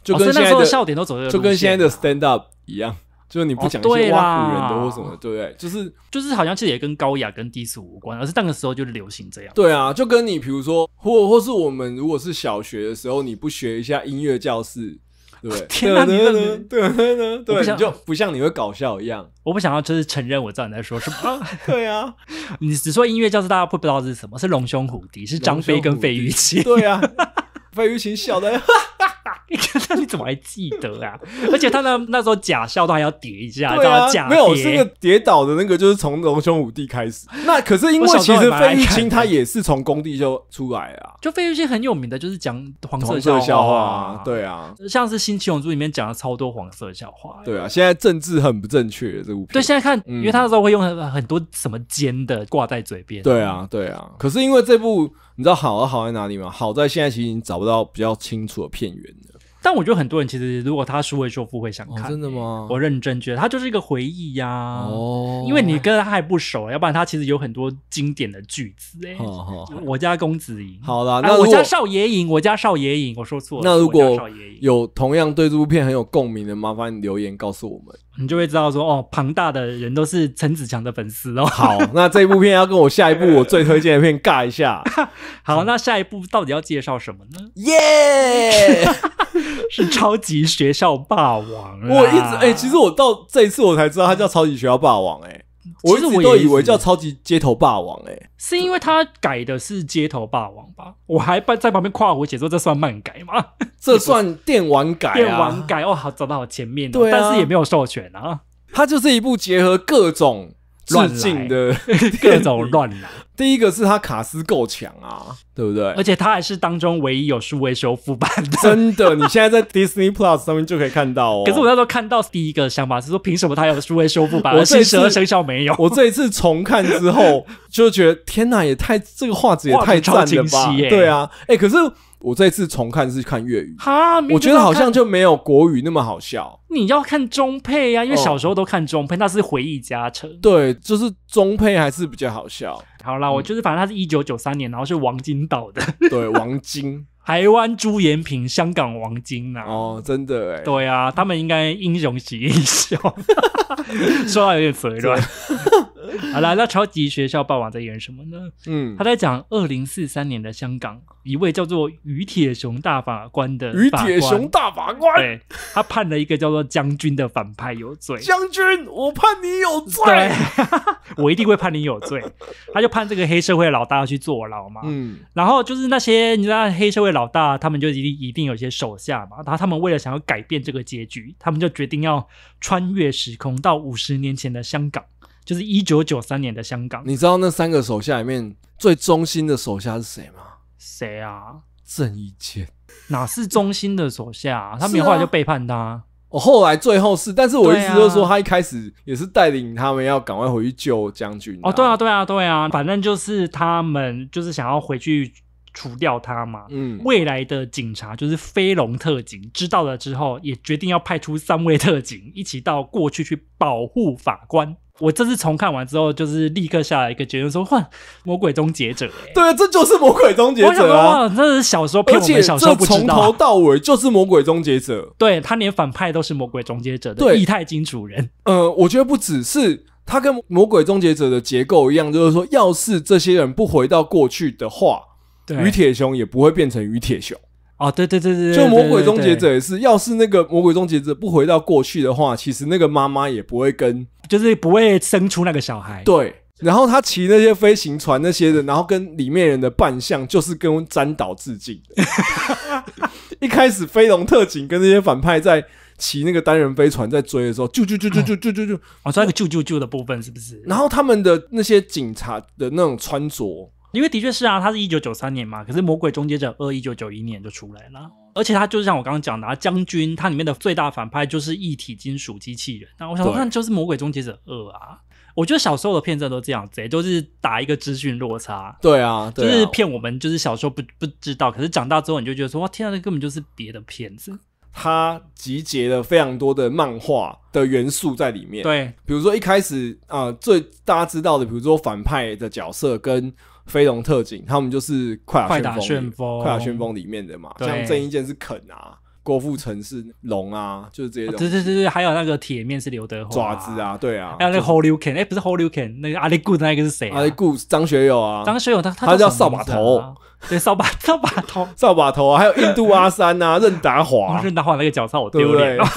就跟现在的笑点都走在，就跟现在的 stand up 一样，就是你不讲一些挖苦人的或什么，对不对？就是就是好像其实也跟高雅跟低俗无关，而是那个时候就流行这样。对啊，就跟你比如说，或或是我们如果是小学的时候，你不学一下音乐教室。对，天哪！你这……对，你就不像你会搞笑一样，我不想要就是承认我知道你在说什么。[laughs] 对啊，[laughs] 你只说音乐教室，大家会不知道是什么，是龙兄虎弟，是张飞跟费玉清。对啊，费玉清笑的。[laughs] 你怎么还记得啊？而且他那那时候假笑都还要叠一下，对啊，没有是那个跌倒的那个，就是从龙兄武弟开始。那可是因为其实费玉清他也是从工地就出来啊。就费玉清很有名的，就是讲黄色笑话，啊，对啊，像是《新七龙珠》里面讲了超多黄色笑话，对啊。现在政治很不正确，这部对现在看，因为他的时候会用很多什么尖的挂在嘴边，对啊，对啊。可是因为这部，你知道好而好在哪里吗？好在现在其实找不到比较清楚的片源了。但我觉得很多人其实，如果他是会说不会想看，真的吗？我认真觉得他就是一个回忆呀。哦，因为你跟他还不熟，要不然他其实有很多经典的句子哎。我家公子赢。好了，那我家少爷赢，我家少爷赢，我说错了。那如果有同样对这部片很有共鸣的，麻烦留言告诉我们。你就会知道说哦，庞大的人都是陈子强的粉丝哦。好，[laughs] 那这部片要跟我下一部我最推荐的片尬一下。好，那下一部到底要介绍什么呢？耶，是《超级学校霸王》。我一直哎，其实我到这一次我才知道他叫《超级学校霸王》哎。我一直都以为叫超级街头霸王，哎，是因为他改的是街头霸王吧？我还帮在旁边跨我写说，这算漫改吗？[laughs] 这算电玩改啊？电玩改哦，好走到好前面，对啊，但是也没有授权啊。它就是一部结合各种。乱进的 [laughs] 各种乱来。第一个是他卡斯够强啊，对不对？而且他还是当中唯一有数位修复版的。真的，你现在在 Disney Plus 上面就可以看到哦。可是我那时候看到第一个想法是说，凭什么他有数位修复版？我最喜十二生肖没有。我这一次重看之后，就觉得天哪，也太这个画质也太赞了吧？对啊，哎，可是。我这次重看是看粤语哈，我觉得好像就没有国语那么好笑。你要看中配啊，因为小时候都看中配，那是回忆加成。对，就是中配还是比较好笑。好啦，我就是反正他是一九九三年，然后是王晶导的。[laughs] 对，王晶，[laughs] 台湾朱延平，香港王晶啊。哦，真的哎。对啊，他们应该英雄齐英笑。[laughs] 说话有点嘴乱。好了，那《超级学校霸王》在演什么呢？嗯，他在讲二零四三年的香港，一位叫做于铁雄大法官的。于铁雄大法官，对，他判了一个叫做将军的反派有罪。将军，我判你有罪。[laughs] 我一定会判你有罪。他就判这个黑社会老大要去坐牢嘛。嗯，然后就是那些你知道黑社会老大，他们就一定一定有一些手下嘛。然后他们为了想要改变这个结局，他们就决定要穿越时空到五十年前的香港。就是一九九三年的香港，你知道那三个手下里面最忠心的手下是谁吗？谁啊？郑伊健。哪是忠心的手下？他们后来就背叛他。我后来最后是，但是我意思就是说，他一开始也是带领他们要赶快回去救将军。哦，对啊，对啊，对啊，反正就是他们就是想要回去除掉他嘛。嗯，未来的警察就是飞龙特警，知道了之后也决定要派出三位特警一起到过去去保护法官。我这次从看完之后，就是立刻下来一个结论说：换魔鬼终结者，哎，对，这就是魔鬼终结者。我想哇，这是小时候骗我们，小时候不知道。从头到尾就是魔鬼终结者，对他连反派都是魔鬼终结者的异太金主人。呃，我觉得不只是他跟魔鬼终结者的结构一样，就是说，要是这些人不回到过去的话，对，于铁雄也不会变成于铁雄。哦，对对对对就魔鬼终结者也是。要是那个魔鬼终结者不回到过去的话，其实那个妈妈也不会跟，就是不会生出那个小孩。对，然后他骑那些飞行船那些的，然后跟里面人的扮相就是跟詹岛致敬。[laughs] [laughs] 一开始飞龙特警跟那些反派在骑那个单人飞船在追的时候，啾啾啾啾啾啾啾，哦，抓一个啾啾啾的部分是不是？然后他们的那些警察的那种穿着。因为的确是啊，它是一九九三年嘛，可是《魔鬼终结者二》一九九一年就出来了，而且它就是像我刚刚讲的，啊，将军它里面的最大反派就是一体金属机器人。那我想说那就是《魔鬼终结者二》啊。我觉得小时候的片子都这样子，就是打一个资讯落差。对啊，就是骗我们，就是小时候不不知道，可是长大之后你就觉得说，哇，天啊，那根本就是别的片子。它集结了非常多的漫画的元素在里面。对，比如说一开始啊，最大家知道的，比如说反派的角色跟飞龙特警，他们就是《快打旋风》《快打旋风》里面的嘛，像郑伊健是肯啊，郭富城是龙啊，就是这些。对对对对，还有那个铁面是刘德华，爪子啊，对啊，还有那个 h o l y o k Can，哎，不是 h o l y o k Can，那个 Ali Good 那个是谁啊？Ali Good 张学友啊，张学友他他他叫扫把头，对，扫把 [laughs] 扫把头，扫把头啊，还有印度阿三啊，任达华，任达华那个脚臭，我丢脸。[laughs]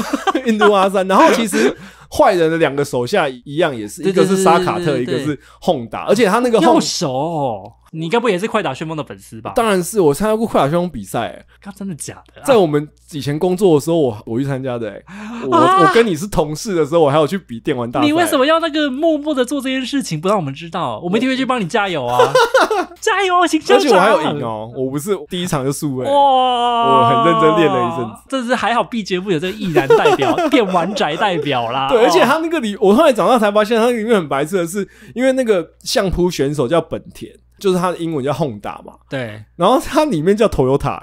印度阿三，然后其实。坏人的两个手下一样，也是一个是杀卡特，一个是轰打，而且他那个右手。你该不也是快打旋风的粉丝吧？当然是我参加过快打旋风比赛。哥，真的假的？在我们以前工作的时候，我我去参加的。我我跟你是同事的时候，我还有去比电玩大赛。你为什么要那个默默的做这件事情，不让我们知道？我们一定会去帮你加油啊！[laughs] 加油！而且我还有赢哦，我不是第一场就输了。哇！我很认真练了一阵子。这是还好 B 节目有这个毅然代表电玩宅代表啦。对，而且他那个里，我后来长大才发现，他里面很白色，是因为那个相扑选手叫本田。就是它的英文叫 Honda 嘛，对，然后它里面叫 Toyota，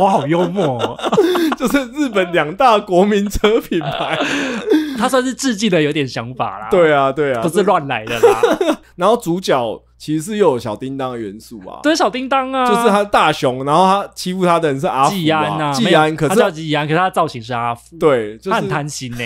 我 [laughs] 好幽默，[laughs] 就是日本两大国民车品牌，他 [laughs] 算是致敬的有点想法啦，对啊，对啊，不是乱来的啦。然后主角其实又有小叮当元素啊，对，小叮当啊，就是他大熊，然后他欺负他的人是阿福吉安呐，吉安可是他叫吉安，可是他的造型是阿福，对，就很贪心呢。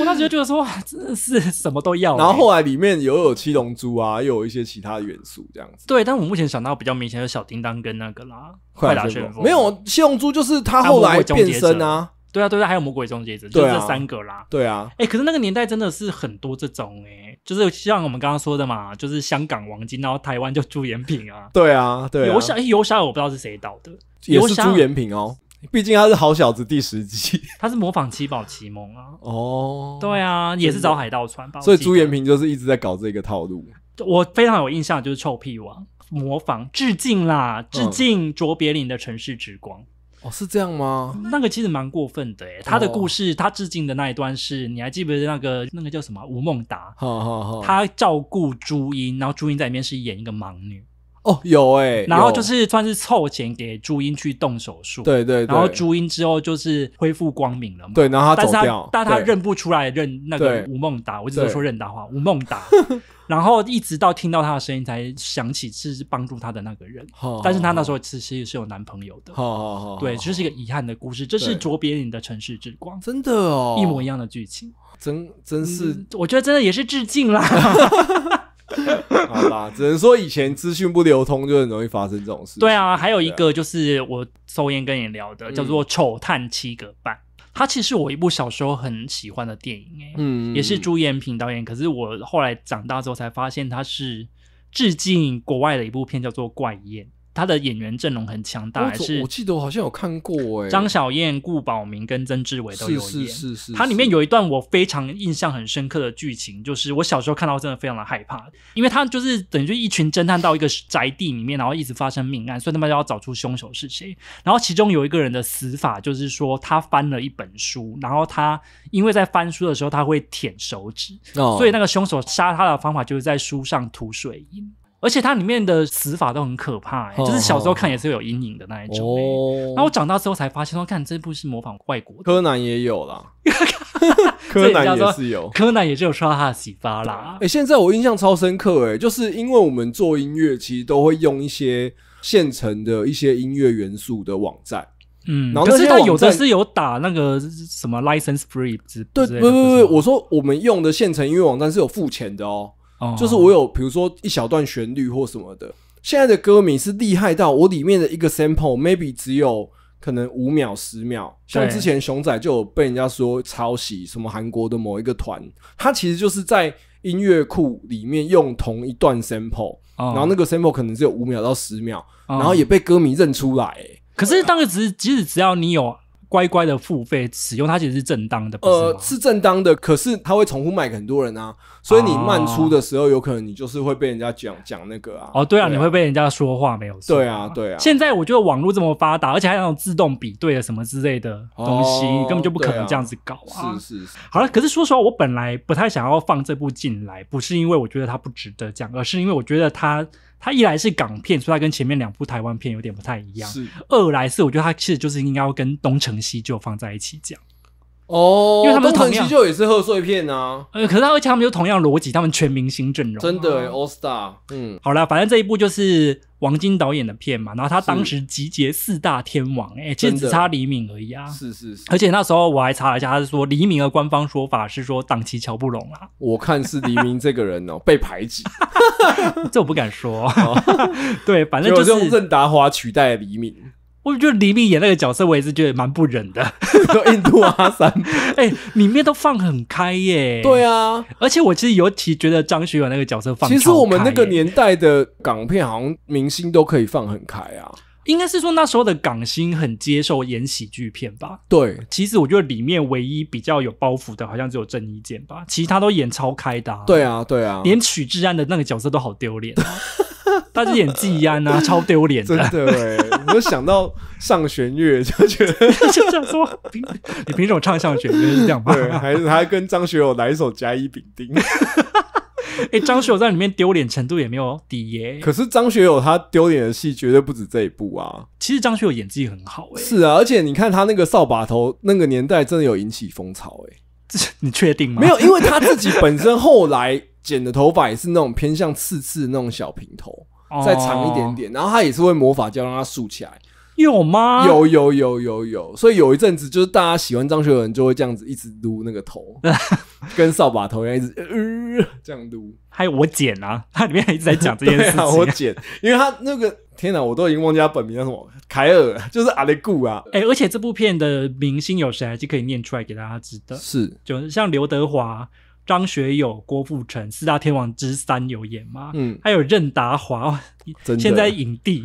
我当时就觉得说，真的是什么都要。然后后来里面又有七龙珠啊，又有一些其他的元素这样子。对，但我目前想到比较明显的，小叮当跟那个啦，快打旋风。没有七龙珠，就是他后来变身啊。对啊，对啊，还有魔鬼终结者，就这三个啦。对啊，哎，可是那个年代真的是很多这种哎，就是像我们刚刚说的嘛，就是香港王晶，然后台湾就朱延平啊。对啊，对，游侠，游侠我不知道是谁导的，也是朱延平哦。毕竟他是好小子第十集，他 [laughs] 是模仿七宝奇盟啊。哦，对啊，也是找海盗船帮。所以朱延平就是一直在搞这个套路。我非常有印象，就是臭屁王模仿致敬啦，致敬卓别林的城市之光。哦，是这样吗？那个其实蛮过分的。诶、他的故事，他致敬的那一段是你还记不记得那个那个叫什么吴孟达？好好好，他照顾朱茵，然后朱茵在里面是演一个盲女。哦，有哎，然后就是算是凑钱给朱茵去动手术，对对，然后朱茵之后就是恢复光明了嘛。对，然后他但他但他认不出来认那个吴孟达，我一直说认达华，吴孟达。[laughs] 然后一直到听到他的声音，才想起是帮助他的那个人。但是他那时候其实也是有男朋友的。哦，对，就是一个遗憾的故事。这是卓别林的《城市之光》，真的哦，一模一样的剧情，真真是我觉得真的也是致敬啦。[laughs] [laughs] 只能说以前资讯不流通，就很容易发生这种事情。对啊，还有一个就是我抽烟跟你聊的，叫做《丑探七个半》，它其实是我一部小时候很喜欢的电影，哎，嗯，也是朱延平导演。可是我后来长大之后才发现，它是致敬国外的一部片，叫做《怪宴》。他的演员阵容很强大，还是我记得我好像有看过诶，张小燕、顾宝明跟曾志伟都有演。是是是是，它里面有一段我非常印象很深刻的剧情，就是我小时候看到真的非常的害怕，因为他就是等于一群侦探到一个宅地里面，然后一直发生命案，所以他们就要找出凶手是谁。然后其中有一个人的死法就是说他翻了一本书，然后他因为在翻书的时候他会舔手指，所以那个凶手杀他的方法就是在书上涂水银。而且它里面的死法都很可怕，就是小时候看也是有阴影的那一种。那我长大之后才发现说，看这部是模仿外国柯南也有啦，[laughs] 柯南也是有，柯南也就有受到他的启发啦。哎，现在我印象超深刻，哎，就是因为我们做音乐，其实都会用一些现成的一些音乐元素的网站，嗯，可是他有的是有打那个什么 license free，对，不不不，我说我们用的现成音乐网站是有付钱的哦。就是我有，比如说一小段旋律或什么的。现在的歌迷是厉害到我里面的一个 sample，maybe 只有可能五秒、十秒。像之前熊仔就有被人家说抄袭什么韩国的某一个团，他其实就是在音乐库里面用同一段 sample，然后那个 sample 可能只有五秒到十秒，然后也被歌迷认出来。可是，当时只是，即使只要你有。乖乖的付费使用，它其实是正当的。呃，是正当的，可是它会重复卖给很多人啊，所以你慢出的时候，有可能你就是会被人家讲讲那个啊。哦，对啊，你会被人家说话没有？对啊，对啊。现在我觉得网络这么发达，而且还有那种自动比对的什么之类的东西，根本就不可能这样子搞啊。是是是。好了，可是说实话，我本来不太想要放这部进来，不是因为我觉得它不值得讲，而是因为我觉得它。它一来是港片，所以它跟前面两部台湾片有点不太一样。二来是我觉得它其实就是应该要跟东成西就放在一起讲。哦，因为他们都同样，就也是贺岁片啊。呃，可是他而且他们就同样逻辑，他们全明星阵容，真的，All Star。嗯，好了，反正这一部就是王晶导演的片嘛。然后他当时集结四大天王，哎，其实只差黎明而已啊。是是是。而且那时候我还查了一下，他是说黎明的官方说法是说档期瞧不拢啊。我看是黎明这个人哦 [laughs] 被排挤，[laughs] 这我不敢说。[laughs] 对，反正就是用任达华取代黎明。我就黎明演那个角色，我也是觉得蛮不忍的。[laughs] 印度阿三，[laughs] 哎，里面都放很开耶。对啊，而且我其实尤其觉得张学友那个角色放其实我们那个年代的港片，好像明星都可以放很开啊。应该是说那时候的港星很接受演喜剧片吧？对。其实我觉得里面唯一比较有包袱的，好像只有郑伊健吧。其他都演超开的。对啊，对啊，连许志安的那个角色都好丢脸。[laughs] 他 [laughs] 家演季安啊，[laughs] 超丢脸的。哎，我想到上弦月就觉得，[laughs] 就这样说，你凭什么唱上弦月是这样？对，还是他跟张学友来一首甲乙丙丁。哎，张学友在里面丢脸程度也没有底耶。可是张学友他丢脸的戏绝对不止这一部啊。其实张学友演技很好哎。是啊，而且你看他那个扫把头，那个年代真的有引起风潮哎。你确定吗？没有，因为他自己本身后来。剪的头发也是那种偏向刺刺的那种小平头，再长一点点，然后他也是会魔法胶让它竖起来，有吗？有有有有有，所以有一阵子就是大家喜欢张学友，就会这样子一直撸那个头，[laughs] 跟扫把头一样一直这样撸。还有我剪啊，它里面一直在讲这件事情，我剪，因为他那个天哪，我都已经忘记他本名叫什么，凯尔就是阿里固啊。哎，而且这部片的明星有谁就可以念出来给大家知道，是就像刘德华。张学友、郭富城四大天王之三有演吗？嗯，还有任达华，现在影帝，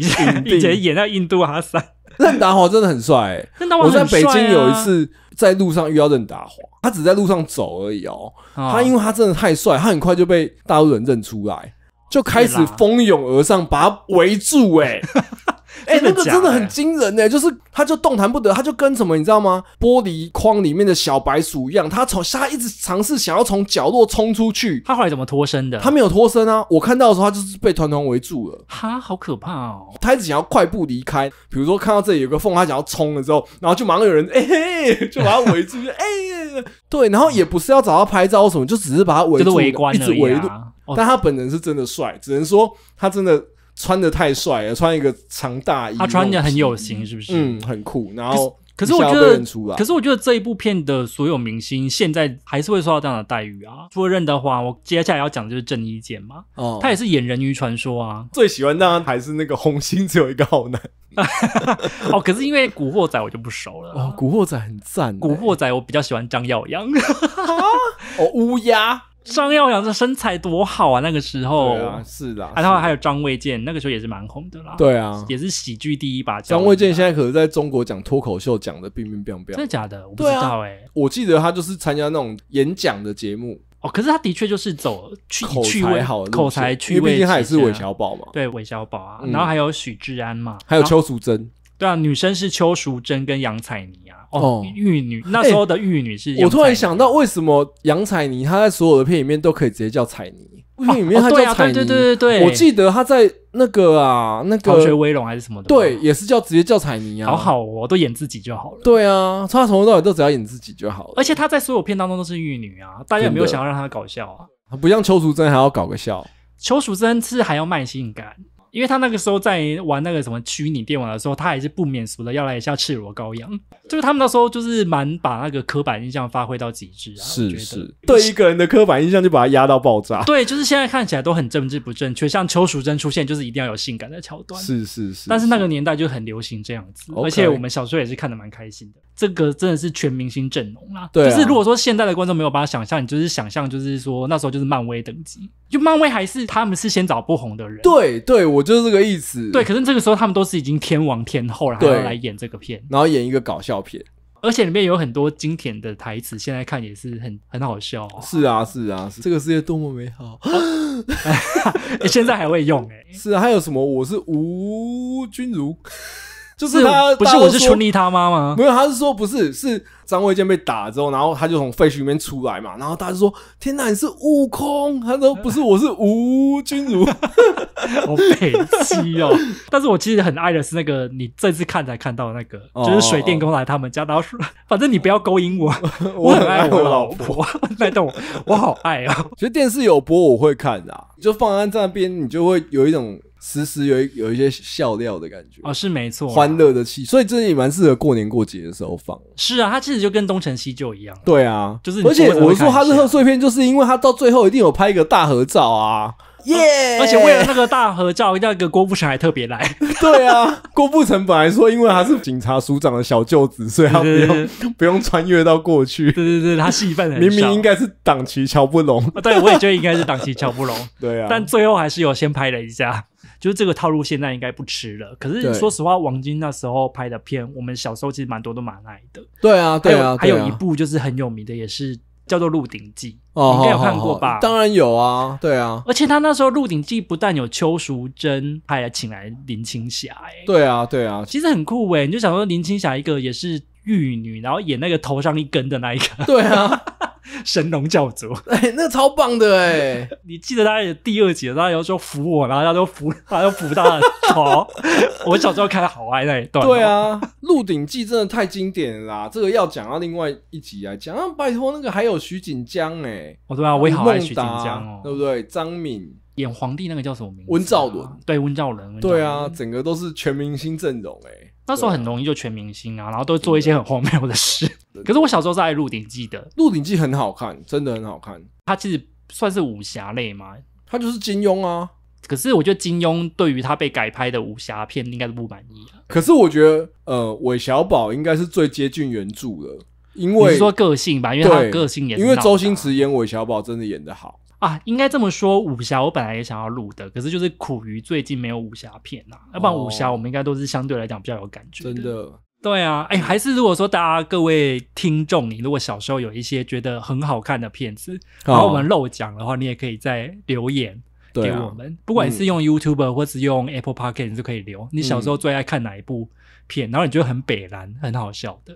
以前演在印度阿三。任达华真的很帅，我在北京有一次在路上遇到任达华，他只在路上走而已哦。他因为他真的太帅，很快就被大陆人认出来，就开始蜂拥而上，把他围住，哎。[laughs] 哎，那个真的很惊人哎，就是他就动弹不得，他就跟什么你知道吗？玻璃框里面的小白鼠一样，他从他一直尝试想要从角落冲出去，他后来怎么脱身的？他没有脱身啊！我看到的时候，他就是被团团围住了。哈，好可怕哦！他一直想要快步离开，比如说看到这里有个缝，他想要冲了之后，然后就上有人哎，就把他围住，就哎，对，然后也不是要找他拍照什么，就只是把他围住，围观一直围住。但他本人是真的帅，只能说他真的。穿的太帅了，穿一个长大衣，他穿的很有型，是不是？嗯，很酷。然后，可是我觉得，可是我觉得这一部片的所有明星现在还是会受到这样的待遇啊。除了任达华，我接下来要讲的就是郑伊健嘛。哦，他也是演《人鱼传说》啊。最喜欢当然还是那个红星只有一个好男。[laughs] 哦，可是因为《古惑仔》我就不熟了。哦，《古惑仔》很赞，《古惑仔》我比较喜欢张耀扬。[laughs] 哦，乌鸦。张耀扬这身材多好啊！那个时候，对啊，是的。然后还有张卫健，那个时候也是蛮红的啦。对啊，也是喜剧第一把交张卫健现在可是在中国讲脱口秀，讲的冰冰冰彬。真的假的？我不知道哎。我记得他就是参加那种演讲的节目哦。可是他的确就是走去口才好，口才趣味。毕竟他也是韦小宝嘛。对，韦小宝啊，然后还有许志安嘛，还有邱淑贞。对啊，女生是邱淑贞跟杨采妮。哦，玉女那时候的玉女是……我突然想到，为什么杨采妮她在所有的片里面都可以直接叫彩妮？片里面她叫彩妮，对对对对对，我记得她在那个啊，那个《逃学威龙》还是什么的，对，也是叫直接叫彩妮啊，好好，我都演自己就好了。对啊，她从头到尾都只要演自己就好了，而且她在所有片当中都是玉女啊，大家有没有想要让她搞笑啊，不像邱淑贞还要搞个笑，邱淑贞是还要卖性感。因为他那个时候在玩那个什么虚拟电玩的时候，他还是不免俗的要来一下赤裸羔羊。就是他们那时候就是蛮把那个刻板印象发挥到极致啊。是是，对一个人的刻板印象就把他压到爆炸。对，就是现在看起来都很政治不正确，像邱淑贞出现就是一定要有性感的桥段。是是是。但是那个年代就很流行这样子，而且我们小时候也是看的蛮开心的。这个真的是全明星阵容啦。对。就是如果说现在的观众没有把它想象，你就是想象就是说那时候就是漫威等级，就漫威还是他们是先找不红的人。对对，我。就是这个意思。对，可是这个时候他们都是已经天王天后，然要来演这个片，然后演一个搞笑片，而且里面有很多经典的台词，现在看也是很很好笑。是啊，是啊，这个世界多么美好！哎，[laughs] [laughs] 现在还会用哎。是啊，还有什么？我是吴君如。就是他不是我是春丽他妈吗？没有，他是说不是是张卫健被打之后，然后他就从废墟里面出来嘛，然后大家说天哪，你是悟空？他说不是，我是吴君如。我被气哦！但是我其实很爱的是那个你这次看才看到那个，就是水电工来他们家，然后说反正你不要勾引我，我很爱我老婆。拜动，我好爱哦。其实电视有播我会看的，就放在那边，你就会有一种。时时有有一些笑料的感觉哦，是没错，欢乐的气，所以这也蛮适合过年过节的时候放。是啊，它其实就跟东成西就一样。对啊，就是。而且我说它是贺岁片，就是因为它到最后一定有拍一个大合照啊，耶！而且为了那个大合照，叫一个郭富城还特别来。[laughs] 对啊，郭富城本来说，因为他是警察署长的小舅子，所以他不用不用穿越到过去。对对对，他戏份明明应该是党旗瞧不拢，对我也觉得应该是党旗瞧不拢。[laughs] 对啊，但最后还是有先拍了一下。就是这个套路现在应该不吃了，可是说实话，王晶那时候拍的片，我们小时候其实蛮多都蛮爱的。对啊，对啊，还有一部就是很有名的，也是叫做《鹿鼎记》，应该有看过吧？当然有啊，对啊。而且他那时候《鹿鼎记》不但有邱淑贞，还请来林青霞，哎，对啊，对啊，其实很酷哎。你就想说林青霞一个也是玉女，然后演那个头上一根的那一个，对啊。[laughs] 神龙教主，[laughs] 哎，那个超棒的哎！[laughs] 你记得他第二集，他要说扶我，然后他就扶，他就扶他。好，我小时候看的好爱那一段。对啊，《鹿鼎记》真的太经典啦！这个要讲到另外一集来讲啊！拜托，那个还有徐锦江哎，对啊，我也好爱徐锦江哦，对不对？张敏演皇帝那个叫什么名？温兆伦。对，温兆伦。对啊，整个都是全明星阵容哎。那时候很容易就全明星啊，然后都做一些很荒谬的事。可是我小时候是爱《鹿鼎记》的，《鹿鼎记》很好看，真的很好看。它其实算是武侠类吗？它就是金庸啊。可是我觉得金庸对于他被改拍的武侠片应该是不满意可是我觉得，呃，韦小宝应该是最接近原著的，因为说个性吧，因为他个性也因为周星驰演韦小宝真的演得好。啊，应该这么说，武侠我本来也想要录的，可是就是苦于最近没有武侠片啊，要不然武侠我们应该都是相对来讲比较有感觉的。真的，对啊，哎，还是如果说大家各位听众，你如果小时候有一些觉得很好看的片子，然后我们漏讲的话，你也可以再留言给我们，不管是用 YouTube 或是用 Apple Park，你就可以留。你小时候最爱看哪一部片？然后你觉得很北蓝很好笑的。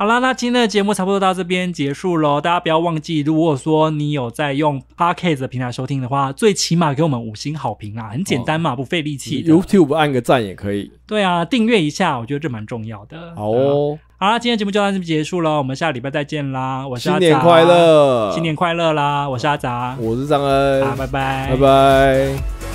好啦，那今天的节目差不多到这边结束喽。大家不要忘记，如果说你有在用 Pocket 平台收听的话，最起码给我们五星好评啊，很简单嘛，不费力气。YouTube 按个赞也可以。对啊，订阅一下，我觉得这蛮重要的。好哦，好啦，今天节目就到这边结束了，我们下礼拜再见啦。我是阿砸。新年快乐，新年快乐啦！我是阿杂，我是张恩。拜拜，拜拜。